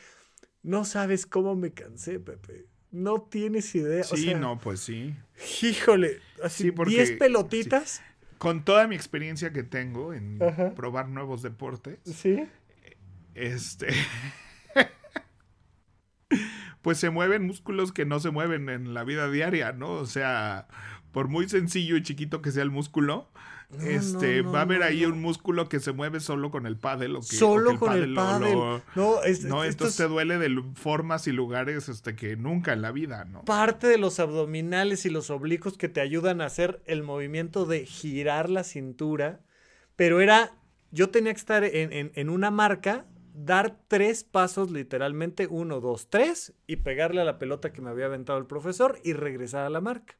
No sabes cómo me cansé, Pepe no tienes idea. Sí, no, pues sí. Híjole, así 10 pelotitas. Con toda mi experiencia que tengo en probar nuevos deportes. Sí. Este. pues se mueven músculos que no se mueven en la vida diaria, ¿no? O sea, por muy sencillo y chiquito que sea el músculo, este, va a haber ahí un músculo que se mueve solo con el pádel o solo con el pádel. no, no, esto, se duele de formas y lugares este que nunca en la vida, ¿no? Parte de los abdominales y los oblicuos que te ayudan a hacer el movimiento de girar la cintura, pero era yo tenía que estar en, en, en una marca dar tres pasos literalmente, uno, dos, tres, y pegarle a la pelota que me había aventado el profesor y regresar a la marca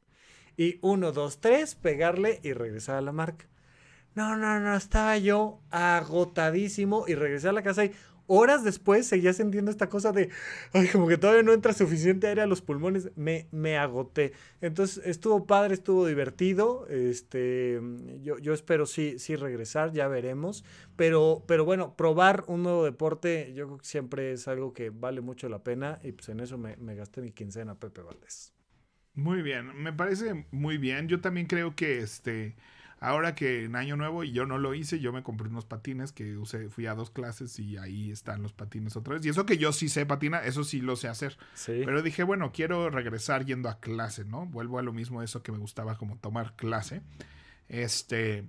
y uno, dos, tres, pegarle y regresar a la marca. No, no, no, estaba yo agotadísimo y regresé a la casa y horas después seguía sintiendo esta cosa de, ay, como que todavía no entra suficiente aire a los pulmones, me, me agoté. Entonces estuvo padre, estuvo divertido, este, yo, espero sí, sí regresar, ya veremos, pero, pero bueno, probar un nuevo deporte yo creo que siempre es algo que vale mucho la pena y pues en eso me, me gasté mi quincena, Pepe Valdés. Muy bien, me parece muy bien. Yo también creo que este, ahora que en Año Nuevo, y yo no lo hice, yo me compré unos patines que usé, fui a dos clases y ahí están los patines otra vez. Y eso que yo sí sé patina, eso sí lo sé hacer. Sí. Pero dije, bueno, quiero regresar yendo a clase, ¿no? Vuelvo a lo mismo, eso que me gustaba como tomar clase. Este,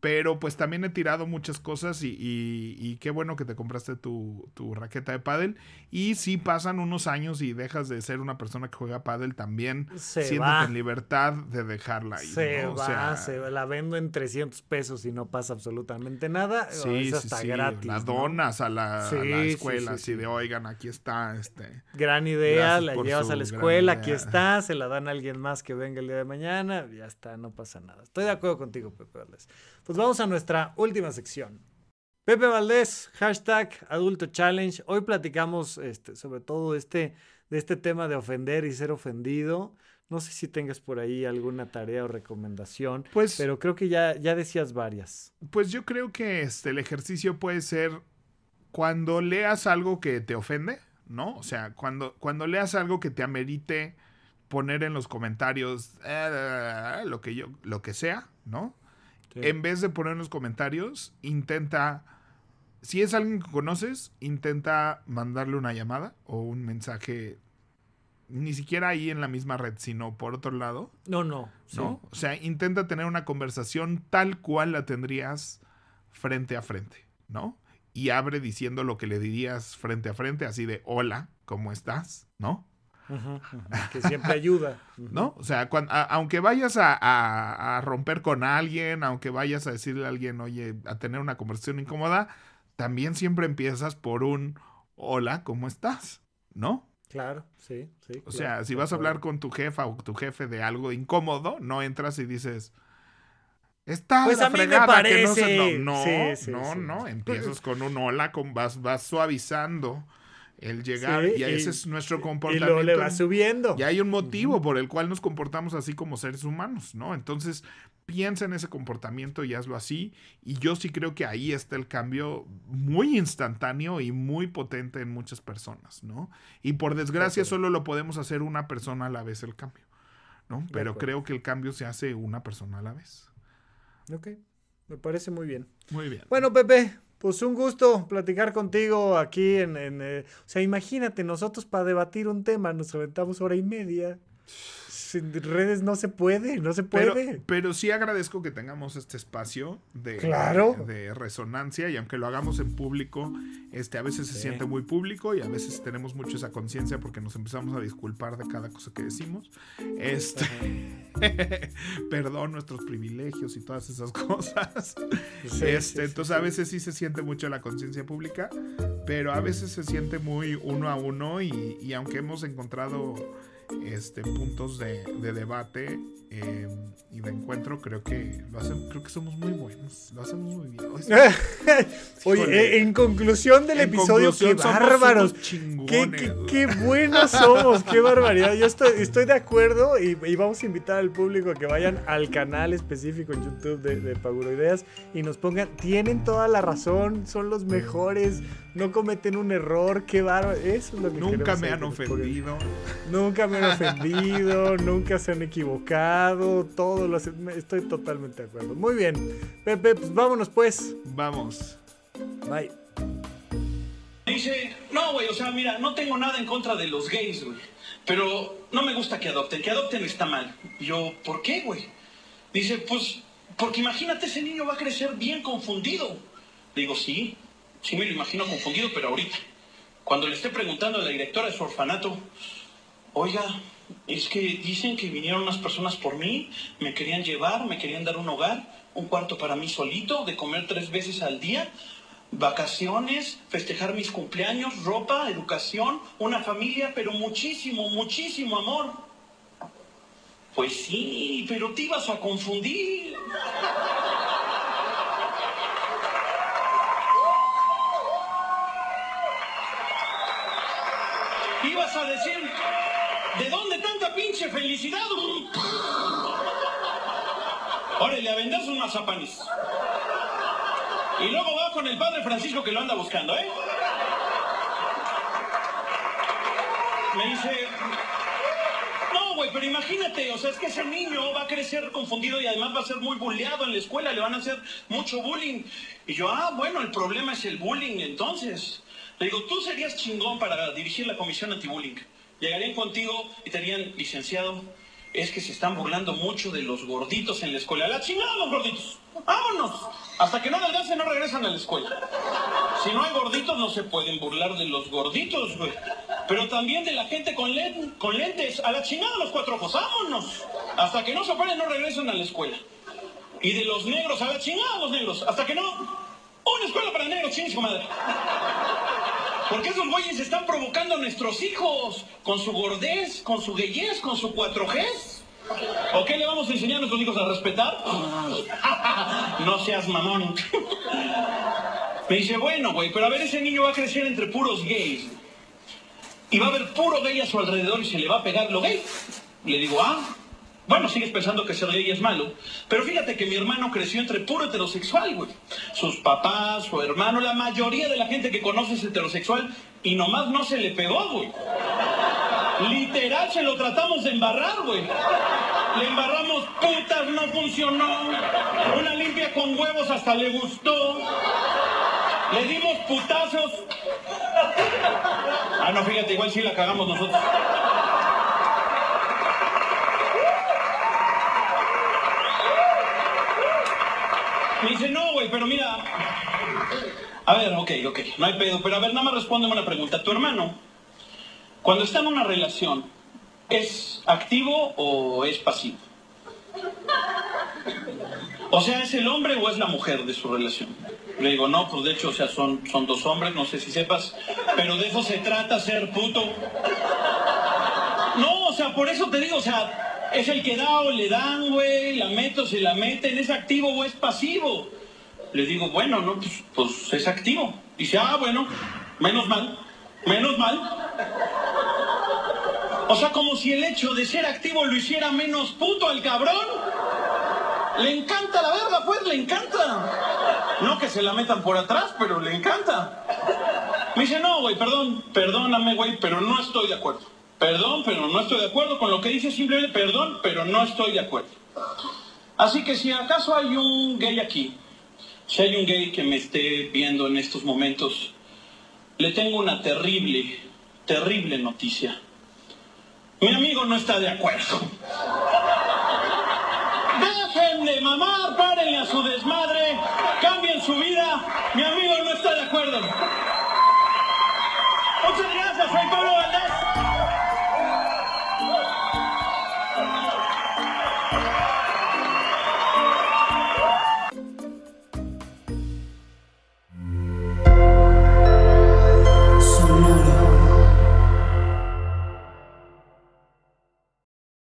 pero pues también he tirado muchas cosas y, qué bueno que te compraste tu, raqueta de pádel. Y si pasan unos años y dejas de ser una persona que juega pádel, también se en libertad de dejarla. se va, se La vendo en 300 pesos y no pasa absolutamente nada. Sí, es hasta gratis. Sí. Las donas a la, escuela, así de, oigan, aquí está. este Gran idea, la llevas a la escuela, aquí está, se la dan a alguien más que venga el día de mañana, ya está, no pasa nada. Estoy de acuerdo contigo, Pepe pues vamos a nuestra última sección. Pepe Valdés, hashtag Adulto Challenge. Hoy platicamos este, sobre todo este, de este tema de ofender y ser ofendido. No sé si tengas por ahí alguna tarea o recomendación, pues pero creo que ya, ya decías varias. Pues yo creo que este, el ejercicio puede ser cuando leas algo que te ofende, ¿no? O sea, cuando, cuando leas algo que te amerite poner en los comentarios eh, lo, que yo, lo que sea, ¿no? En vez de poner los comentarios, intenta, si es alguien que conoces, intenta mandarle una llamada o un mensaje, ni siquiera ahí en la misma red, sino por otro lado. No, no. ¿no? O sea, intenta tener una conversación tal cual la tendrías frente a frente, ¿no? Y abre diciendo lo que le dirías frente a frente, así de hola, ¿cómo estás? ¿No? Que siempre ayuda. ¿No? O sea, aunque vayas a, romper con alguien, aunque vayas a decirle a alguien, oye, a tener una conversación incómoda, también siempre empiezas por un hola, ¿cómo estás? ¿No? Claro, sí, sí. O sea, si vas a hablar con tu jefa o tu jefe de algo incómodo, no entras y dices, Está pues a mí me parece. no, no, no, no, empiezas con un hola, con, vas suavizando el llegar y, ese es nuestro comportamiento. Y le va subiendo. Y hay un motivo por el cual nos comportamos así como seres humanos, ¿no? Entonces, piensa en ese comportamiento y hazlo así. Y yo sí creo que ahí está el cambio muy instantáneo y muy potente en muchas personas, ¿no? Y por desgracia solo lo podemos hacer una persona a la vez el cambio, ¿no? Pero creo que el cambio se hace una persona a la vez. Ok, me parece muy bien. Muy bien. Bueno, Pepe, pues un gusto platicar contigo aquí en... Eh, o sea, imagínate, nosotros para debatir un tema nos aventamos hora y media. Sin redes no se puede, no se puede. Pero, sí agradezco que tengamos este espacio de, claro. de, resonancia y aunque lo hagamos en público, este, a veces se siente muy público y a veces tenemos mucho esa conciencia porque nos empezamos a disculpar de cada cosa que decimos. Este, perdón nuestros privilegios y todas esas cosas. este, entonces a veces sí se siente mucho la conciencia pública, pero a veces se siente muy uno a uno y, y aunque hemos encontrado este, puntos de, debate em, y de encuentro, creo que lo creo que somos muy buenos, lo hacemos muy bien. Oye, eh, en conclusión del episodio, qué bárbaros, qué, qué, buenos somos, qué barbaridad. Yo estoy, estoy de acuerdo y, vamos a invitar al público a que vayan al canal específico en YouTube de, de Ideas y nos pongan, tienen toda la razón, son los mejores, no cometen un error, qué bárbaro. Eso es lo que Nunca me han ofendido. Nunca me ofendido, nunca se han equivocado, todo lo Estoy totalmente de acuerdo. Muy bien, Pepe, pues vámonos pues. Vamos. Bye. Dice, no, güey, o sea, mira, no tengo nada en contra de los gays, güey. Pero no me gusta que adopten, que adopten está mal. yo, ¿por qué, güey? Dice, pues, porque imagínate, ese niño va a crecer bien confundido. digo, sí, sí me lo imagino confundido, pero ahorita. Cuando le esté preguntando a la directora de su orfanato, oiga, es que dicen que vinieron unas personas por mí, me querían llevar, me querían dar un hogar, un cuarto para mí solito, de comer tres veces al día, vacaciones, festejar mis cumpleaños, ropa, educación, una familia, pero muchísimo, muchísimo amor. Pues sí, pero te ibas a confundir. ibas a decir... ¿De dónde tanta pinche felicidad? Órale, le vendas un mazapanes. Y luego va con el padre Francisco que lo anda buscando, ¿eh? Me dice, no, güey, pero imagínate, o sea, es que ese niño va a crecer confundido y además va a ser muy bulleado en la escuela, le van a hacer mucho bullying. Y yo, ah, bueno, el problema es el bullying, entonces. Le digo, tú serías chingón para dirigir la comisión anti-bullying llegarían contigo y te dirían, licenciado, es que se están burlando mucho de los gorditos en la escuela. ¡La chingada los gorditos! ¡Vámonos! Hasta que no adelgacen no regresan a la escuela. Si no hay gorditos no se pueden burlar de los gorditos, güey. Pero también de la gente con, lentes. ¡A la chingada los cuatro ojos! ¡Vámonos! Hasta que no se operen no regresan a la escuela. Y de los negros, a la chingada los negros. Hasta que no... ¡Una escuela para negros, chingue madre! Porque esos güeyes están provocando a nuestros hijos con su gordez, con su gayez, con su 4G. ¿O qué le vamos a enseñar a nuestros hijos a respetar? no seas mamón. Me dice, bueno, güey, pero a ver, ese niño va a crecer entre puros gays. Y va a haber puro gay a su alrededor y se le va a pegar lo gay. Le digo, ah, bueno, sigues pensando que ser gay es malo, pero fíjate que mi hermano creció entre puro heterosexual, güey. Sus papás, su hermano, la mayoría de la gente que conoce es heterosexual y nomás no se le pegó, güey. Literal se lo tratamos de embarrar, güey. Le embarramos putas, no funcionó. Una limpia con huevos hasta le gustó. Le dimos putazos. Ah, no, fíjate, igual sí la cagamos nosotros. Me dice, no, güey, pero mira. A ver, ok, ok, no hay pedo, pero a ver, nada más respóndeme una pregunta. ¿Tu hermano, cuando está en una relación, es activo o es pasivo? O sea, ¿es el hombre o es la mujer de su relación? Le digo, no, pues de hecho, o sea, son, son dos hombres, no sé si sepas, pero de eso se trata ser puto. No, o sea, por eso te digo, o sea, es el que da o le dan, güey, la meto, se la meten, ¿es activo o es pasivo? Le digo, bueno, no, pues, pues es activo. Dice, ah, bueno, menos mal, menos mal. O sea, como si el hecho de ser activo lo hiciera menos puto al cabrón. Le encanta la verga, pues, le encanta. No que se la metan por atrás, pero le encanta. Me dice, no, güey, perdón, perdóname, güey, pero no estoy de acuerdo. Perdón, pero no estoy de acuerdo con lo que dice, simplemente perdón, pero no estoy de acuerdo. Así que si acaso hay un gay aquí, si hay un gay que me esté viendo en estos momentos, le tengo una terrible, terrible noticia. Mi amigo no está de acuerdo. Dejen de mamar, párenle a su desmadre, cambien su vida. Mi amigo no está de acuerdo. Muchas gracias, soy Pablo